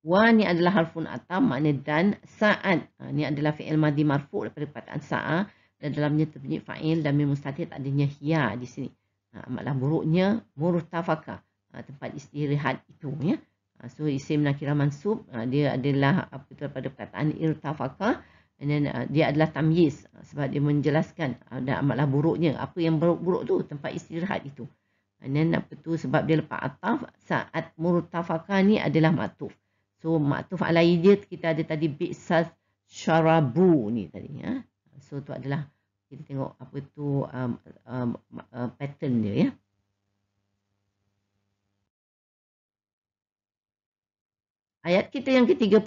Wa ni adalah harfun atam makna dan sa'ad. Ha, ni adalah fi'il madhi marfu' daripada perkataan sa'ad. Dan dalamnya terbunyi fa'il dan min mustatir tak adanya hiya di sini. Ha, amatlah buruknya murutafaka Ha, tempat istirahat itu. Ya. Ha, so isim nakira mansub. Ha, dia adalah apa itu daripada perkataan irtafaka. Dan uh, ha, dia adalah tamyiz uh, sebab dia menjelaskan uh, dan amatlah buruknya. Apa yang buruk-buruk tu? Tempat istirahat itu. Dan apa tu sebab dia lepas ataf saat murtafaka ni adalah matuf. So maktuf ala idiot kita ada tadi bi'sas syarabu ni tadi ya. So tu adalah kita tengok apa tu um, um, uh, pattern dia ya. Ayat kita yang ke-30.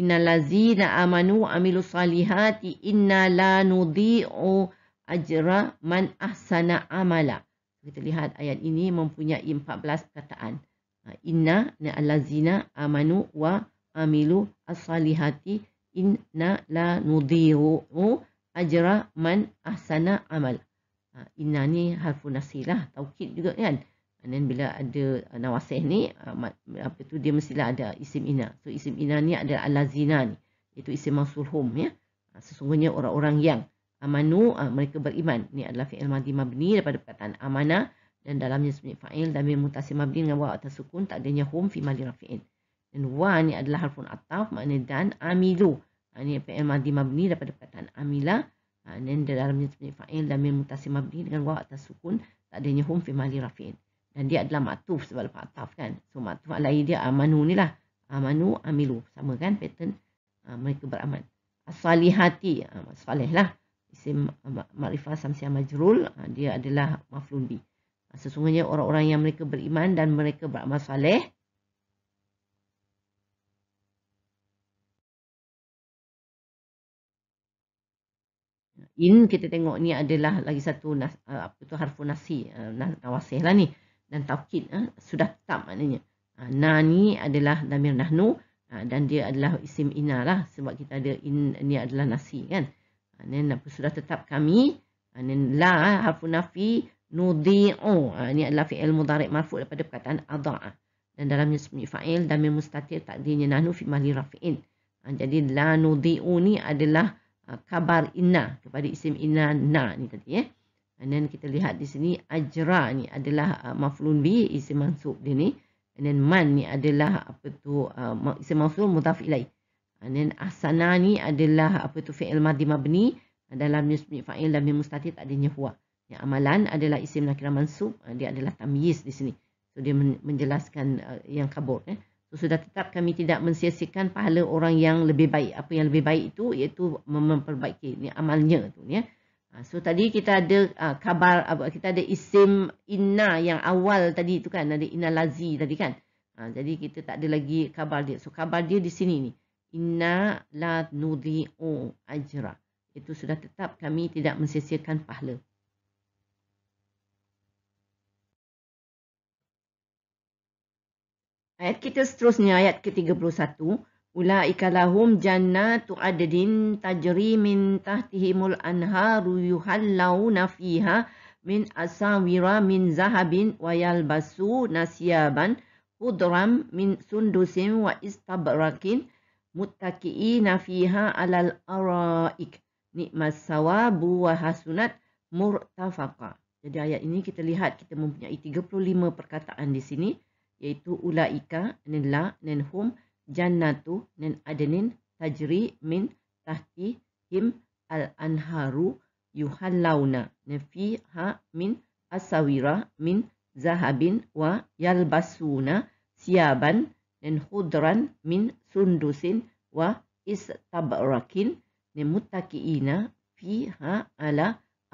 Innalazina amanu amilus salihati inna la nudhi'u ajra man ahsana amala. Kita lihat ayat ini mempunyai 14 perkataan. Ah, inna ni allazina amanu wa amilu as-salihati inna la nudhiru ajra man ahsana amal. Ah, inna ni harfu nasilah taukid juga kan. Ah, dan bila ada nawasih ni apa tu dia mestilah ada isim inna. So isim inna ni adalah allazina ni. Itu isim mausulhum ya. Sesungguhnya orang-orang yang amanu mereka beriman ni adalah fi'il madhi mabni daripada perkataan amanah dan dalamnya sebenarnya fa'il dan bin mutasim mabni dengan wa atas sukun tak adanya hum fi mali rafi'in dan wa ni adalah harfun ataf maknanya dan amilu ini ha, fa'il madi mabni daripada perkataan amila ha, dan dalamnya sebenarnya fa'il dan bin mutasim mabni dengan wa atas sukun tak adanya hum fi mali rafi'in dan dia adalah matuf sebab lepas ataf kan so matuf alai dia amanu ni lah amanu amilu sama kan pattern ha, mereka beramal asalihati salih lah isim ma'rifah samsia majrul dia adalah maflun bih Sesungguhnya orang-orang yang mereka beriman dan mereka beramal saleh. In kita tengok ni adalah lagi satu nas, eh, apa tu harfu nasi eh, nawasih lah ni dan taukid eh, sudah tetap maknanya. Ah, na ni adalah damir nahnu ah, dan dia adalah isim ina lah sebab kita ada in ni adalah nasi kan. Ini ah, sudah tetap kami. Ini la harfu nafi Nudiu, Ha, ini adalah fi'il mudarik marfu' daripada perkataan adha'a. Dan dalam sebuah fa'il, damir mustatir takdirnya nahnu fi mahli rafi'in. Ha, ah, jadi, la nudiu ni adalah ha, kabar inna kepada isim inna na ni tadi. Eh. And then kita lihat di sini, ajra ni adalah ha, maflun bi isim mansub dia ni. And then man ni adalah apa tu uh, isim mansub mudhaf ilai. And then asana ni adalah apa tu fi'il madhi mabni. Dalamnya sebuah fa'il, damir mustatir takdirnya huwa. Ya, amalan adalah isim nakira mansub. Eh, dia adalah tamyiz di sini. So, dia menjelaskan uh, yang kabur. Eh. So, sudah tetap kami tidak mensiasikan pahala orang yang lebih baik. Apa yang lebih baik itu iaitu memperbaiki ni, amalnya. Tu, ni ya. Uh, ha, so, tadi kita ada uh, kabar, uh, kita ada isim inna yang awal tadi itu kan. Ada inna lazi tadi kan. Uh, jadi, kita tak ada lagi kabar dia. So, kabar dia di sini ni. Inna la nudi'u ajra. Itu sudah tetap kami tidak mensiasikan pahala. Ayat kita seterusnya ayat ke-31. Ulaika lahum jannatu adadin tajri min tahtihimul anharu yuhallawna nafiha min asawira min zahabin wa yalbasu nasiaban khudram min sundusin wa istabrakin muttaki'ina nafiha alal ara'ik nikmas sawabu wa hasunat murtafaqa. Jadi ayat ini kita lihat kita mempunyai 35 perkataan di sini iaitu ulaika nin la nin hum jannatu nin adnin tajri min tahti him al anharu yuhallawna nafiha min asawira min zahabin wa yalbasuna siaban nin khudran min sundusin wa istabrakin nin mutaki'ina fiha ala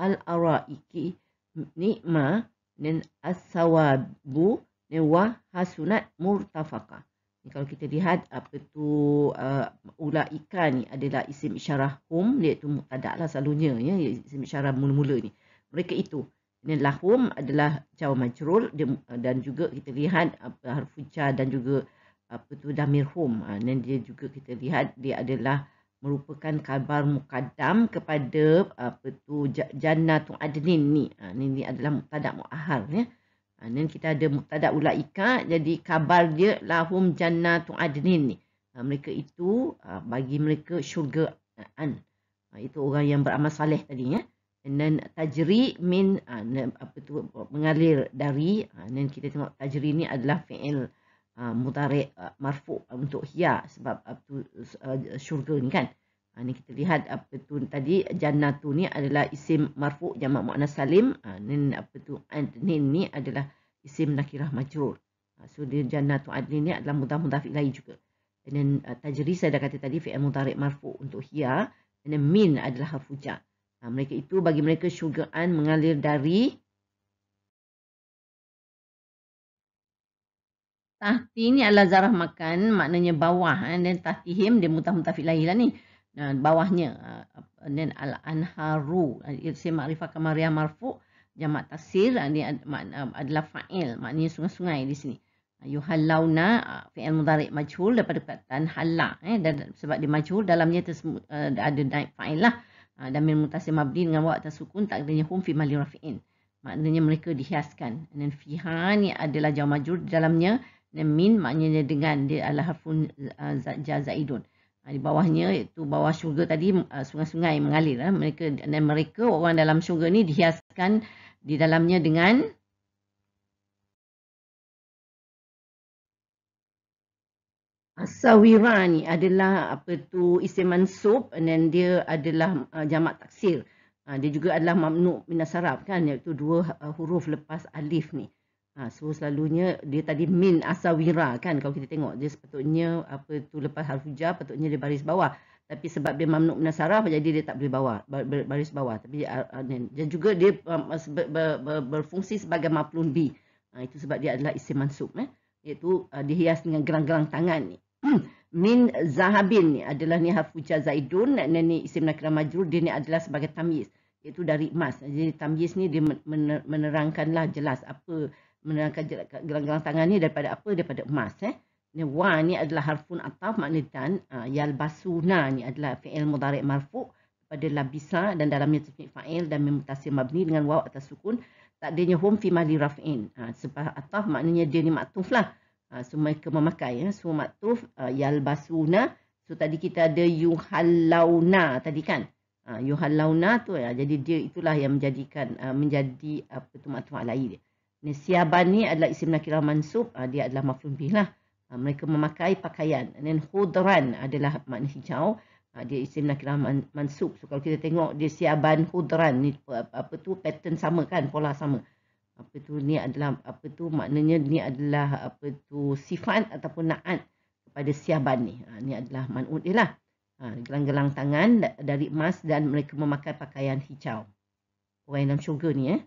al araiki ni'ma nin asawabu newa hasunat murtafaka. kalau kita lihat apa tu uh, ula ni adalah isim isyarah hum iaitu mutada lah selalunya ya isim isyarah mula-mula ni. Mereka itu ini lahum adalah jaw majrul uh, dan juga kita lihat apa uh, harfu dan juga apa tu damir hum ha, dan dia juga kita lihat dia adalah merupakan kabar mukaddam kepada apa tu jannatu adnin ni. Ha, ini adalah mutada muahar ya. Ha, kita ada muktadak ulat ikat. Jadi kabar dia lahum jannatu adnin ni. Ha, mereka itu ha, bagi mereka syurga ha, an. Ha, itu orang yang beramal saleh tadi ya. And then tajri min ha, apa tu mengalir dari ha, dan kita tengok tajri ni adalah fi'il ha, mutarik ha, marfu untuk hiya sebab apa ha, tu ha, syurga ni kan. Ini ha, kita lihat apa tu tadi tu ni adalah isim marfu jamak makna salim. Ha, ini apa tu adnin ni adalah isim nakirah majrur. Ha, so dia jannatu adnin ni adalah mudhaf mudhaf ilaih juga. Dan uh, tajri saya dah kata tadi fi'il mudhari marfu untuk hiya dan min adalah harfu ha, mereka itu bagi mereka syurgaan mengalir dari Tahti ni adalah zarah makan, maknanya bawah. Dan tahtihim, dia mutah-mutah fi'il lah ni. Ah, bawahnya ah, dan al anharu ah, isim ma'rifah kamariyah marfu jamak tasir ini adalah fa'il maknanya sungai-sungai di sini yuhallauna fi'il mudhari majhul daripada perkataan halla eh dan sebab dia majhul dalamnya tersebut, ada naib fa'il lah dan min mutasim mabdi dengan wa tasukun tak adanya hum fi mali rafi'in maknanya mereka dihiaskan dan fiha ni adalah jamak majhul dalamnya dan min maknanya dengan dia adalah harfun zaidun za, za, za, za, za, za, za, Ah, di bawahnya iaitu bawah syurga tadi ah, sungai-sungai mengalir ah. mereka dan mereka orang dalam syurga ni dihiaskan di dalamnya dengan asawira ni adalah apa tu isim mansub dan dia adalah jamak taksir dia juga adalah mamnu minasarab kan iaitu dua huruf lepas alif ni Ha, sebab selalunya dia tadi min asawira kan kalau kita tengok dia sepatutnya apa tu lepas harf hijab patutnya dia baris bawah tapi sebab dia mamnu nasarah, jadi dia tak boleh bawah baris bawah tapi dan juga dia um, berfungsi sebagai maplun bi ha, itu sebab dia adalah isim mansub eh iaitu uh, dihias dengan gerang-gerang tangan ni (clears throat) min zahabin ni adalah ni harf hijab zaidun dan ni isim nakirah majrur dia ni adalah sebagai tamyiz iaitu dari emas jadi tamyiz ni dia menerangkanlah jelas apa menerangkan gelang-gelang tangan ni daripada apa? Daripada emas. Eh? Ni, wa ni adalah harfun ataf makna dan. Uh, ah, yal basuna ni adalah fi'il mudarik marfu' pada labisa dan dalamnya tasmi' fa'il dan memutasir mabni dengan waw atas sukun. Tak adanya hum fi mali raf'in. Ha, sebab ataf maknanya dia ni maktuf lah. Ha, so mereka memakai. Ya. So maktuf uh, ah, yal basuna. So tadi kita ada yuhallauna tadi kan. Ha, yuhallauna tu ya. Jadi dia itulah yang menjadikan uh, menjadi apa tu maktuf alai dia. Nisyaban ni adalah isim nakirah mansub. Uh, dia adalah maflum bih lah. Uh, mereka memakai pakaian. And then hudran adalah makna hijau. Uh, dia isim nakirah man, mansub. So kalau kita tengok dia siaban hudran ni apa, apa tu pattern sama kan pola sama. Apa tu ni adalah apa tu maknanya ni adalah apa tu sifat ataupun naat kepada siaban ni. Ha, ni adalah man'ud dia lah. Ha, gelang-gelang tangan dari emas dan mereka memakai pakaian hijau. Orang yang dalam syurga ni eh.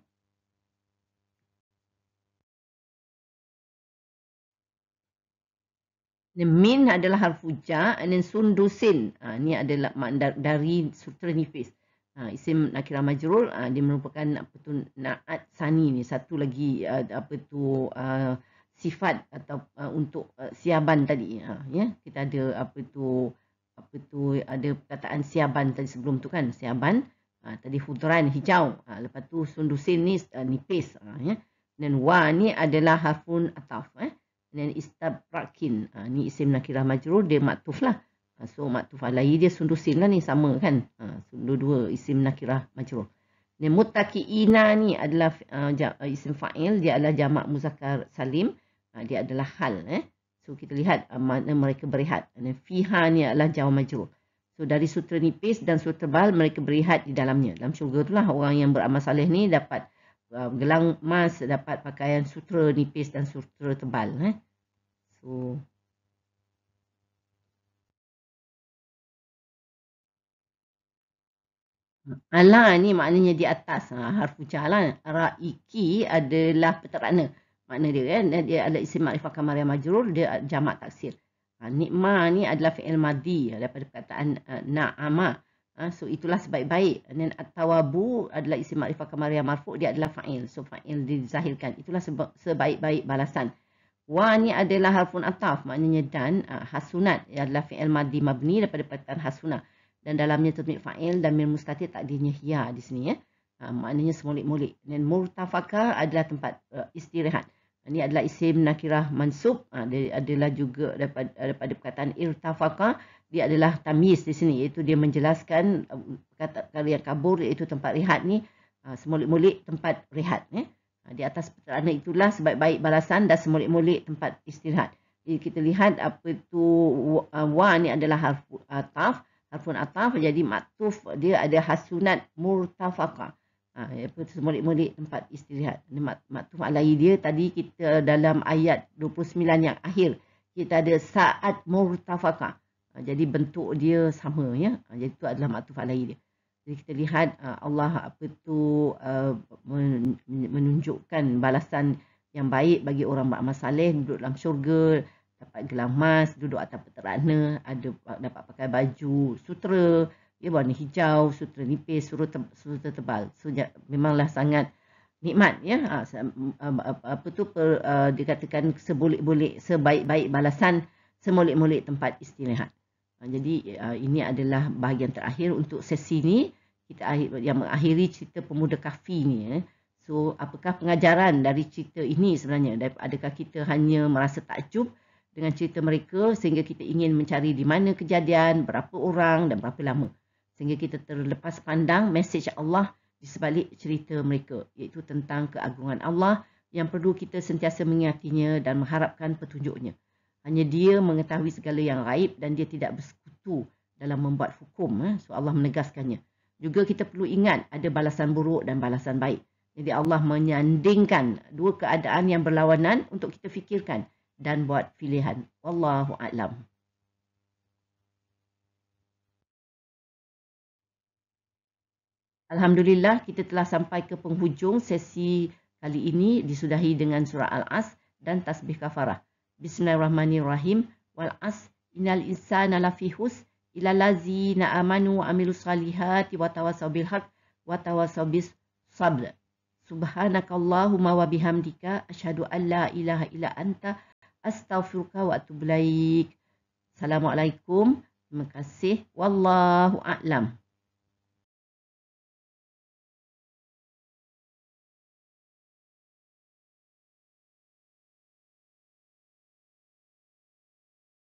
Min adalah harfu ja and then sundusin. Ha, ah, ni adalah dari sutra nifis. Ha, isim nakirah majrul ha, ah, dia merupakan apa tu naat sani ni satu lagi uh, apa tu uh, sifat atau uh, untuk uh, siaban tadi ha, ya kita ada apa tu apa tu ada perkataan siaban tadi sebelum tu kan siaban ha, tadi hudran hijau ha, lepas tu sundusin ni uh, nipis ha, ya dan wa ni adalah harfun ataf eh And istab rakin. Ha, ni isim nakirah majrur, dia maktuf lah. Ha, so maktuf alaihi dia sundusin lah ni sama kan. Ha, sundu dua isim nakirah majrur. Dan mutaki'ina ni adalah uh, isim fa'il. Dia adalah jamak muzakkar salim. Ha, dia adalah hal. Eh. So kita lihat uh, ha, mana mereka berehat. And then fiha ni adalah jawab majrur. So dari sutra nipis dan sutra bal mereka berehat di dalamnya. Dalam syurga tu lah orang yang beramal salih ni dapat um, gelang emas dapat pakaian sutra nipis dan sutra tebal. Eh? So, Ala ni maknanya di atas. Ha, harfu jalan. Ra'iki adalah peterana. Makna dia kan. Dia ada isim ma'rifah kamariah majrur. Dia jamak taksir. Ha, nikma ni adalah fi'il madi. Daripada perkataan uh, na'ama. Ah, so itulah sebaik-baik and at-tawabu adalah isim ma'rifah kamariyah marfu dia adalah fa'il so fa'il dizahirkan itulah sebaik-baik balasan wa ni adalah harfun ataf maknanya dan uh, hasunat ia adalah fi'il madi mabni daripada perkataan hasunat. dan dalamnya tadbir fa'il dan mil mustatir takdirnya hiya di sini ya uh, maknanya semolik-molik dan murtafaka adalah tempat uh, istirahat ini adalah isim nakirah mansub uh, dia adalah juga daripada, daripada perkataan irtafaka dia adalah tamis di sini iaitu dia menjelaskan um, kata kali yang kabur iaitu tempat rehat ni uh, semulik-mulik tempat rehat ya. Uh, di atas kerana itulah sebaik-baik balasan dan semulik-mulik tempat istirahat jadi kita lihat apa itu uh, wa ni adalah harf ataf harfun ataf jadi maktuf dia ada hasunat murtafaqah ha, iaitu semulik-mulik tempat istirahat ni maktuf alai dia tadi kita dalam ayat 29 yang akhir kita ada saat murtafaqah Ah, jadi bentuk dia sama ya ah, jadi itu adalah maktuf alaihi dia jadi kita lihat ah, Allah apa tu menunjukkan balasan yang baik bagi orang beramal saleh duduk dalam syurga dapat gelang emas duduk atas peterana ada dapat pakai baju sutra ya warna hijau sutra nipis sutra tebal so, memanglah sangat nikmat ya apa tu dikatakan sebolik-bolik sebaik-baik balasan semolik-molik tempat istirahat Ha, jadi uh, ini adalah bahagian terakhir untuk sesi ini kita yang mengakhiri cerita pemuda kafir ni. Eh. So apakah pengajaran dari cerita ini sebenarnya? Adakah kita hanya merasa takjub dengan cerita mereka sehingga kita ingin mencari di mana kejadian, berapa orang dan berapa lama? Sehingga kita terlepas pandang mesej Allah di sebalik cerita mereka iaitu tentang keagungan Allah yang perlu kita sentiasa mengingatinya dan mengharapkan petunjuknya. Hanya dia mengetahui segala yang raib dan dia tidak bersekutu dalam membuat hukum. Eh. So Allah menegaskannya. Juga kita perlu ingat ada balasan buruk dan balasan baik. Jadi Allah menyandingkan dua keadaan yang berlawanan untuk kita fikirkan dan buat pilihan. Wallahu a'lam. Alhamdulillah kita telah sampai ke penghujung sesi kali ini disudahi dengan surah Al-As dan tasbih kafarah. Bismillahirrahmanirrahim. Wal as innal insana lafi hus ila na amanu wa amilu salihati wa tawasaw bilhaq wa tawasaw sabr. Subhanakallahumma wa bihamdika ashadu an la ilaha ila anta astaghfiruka wa atubu Assalamualaikum. Terima kasih. Wallahu a'lam.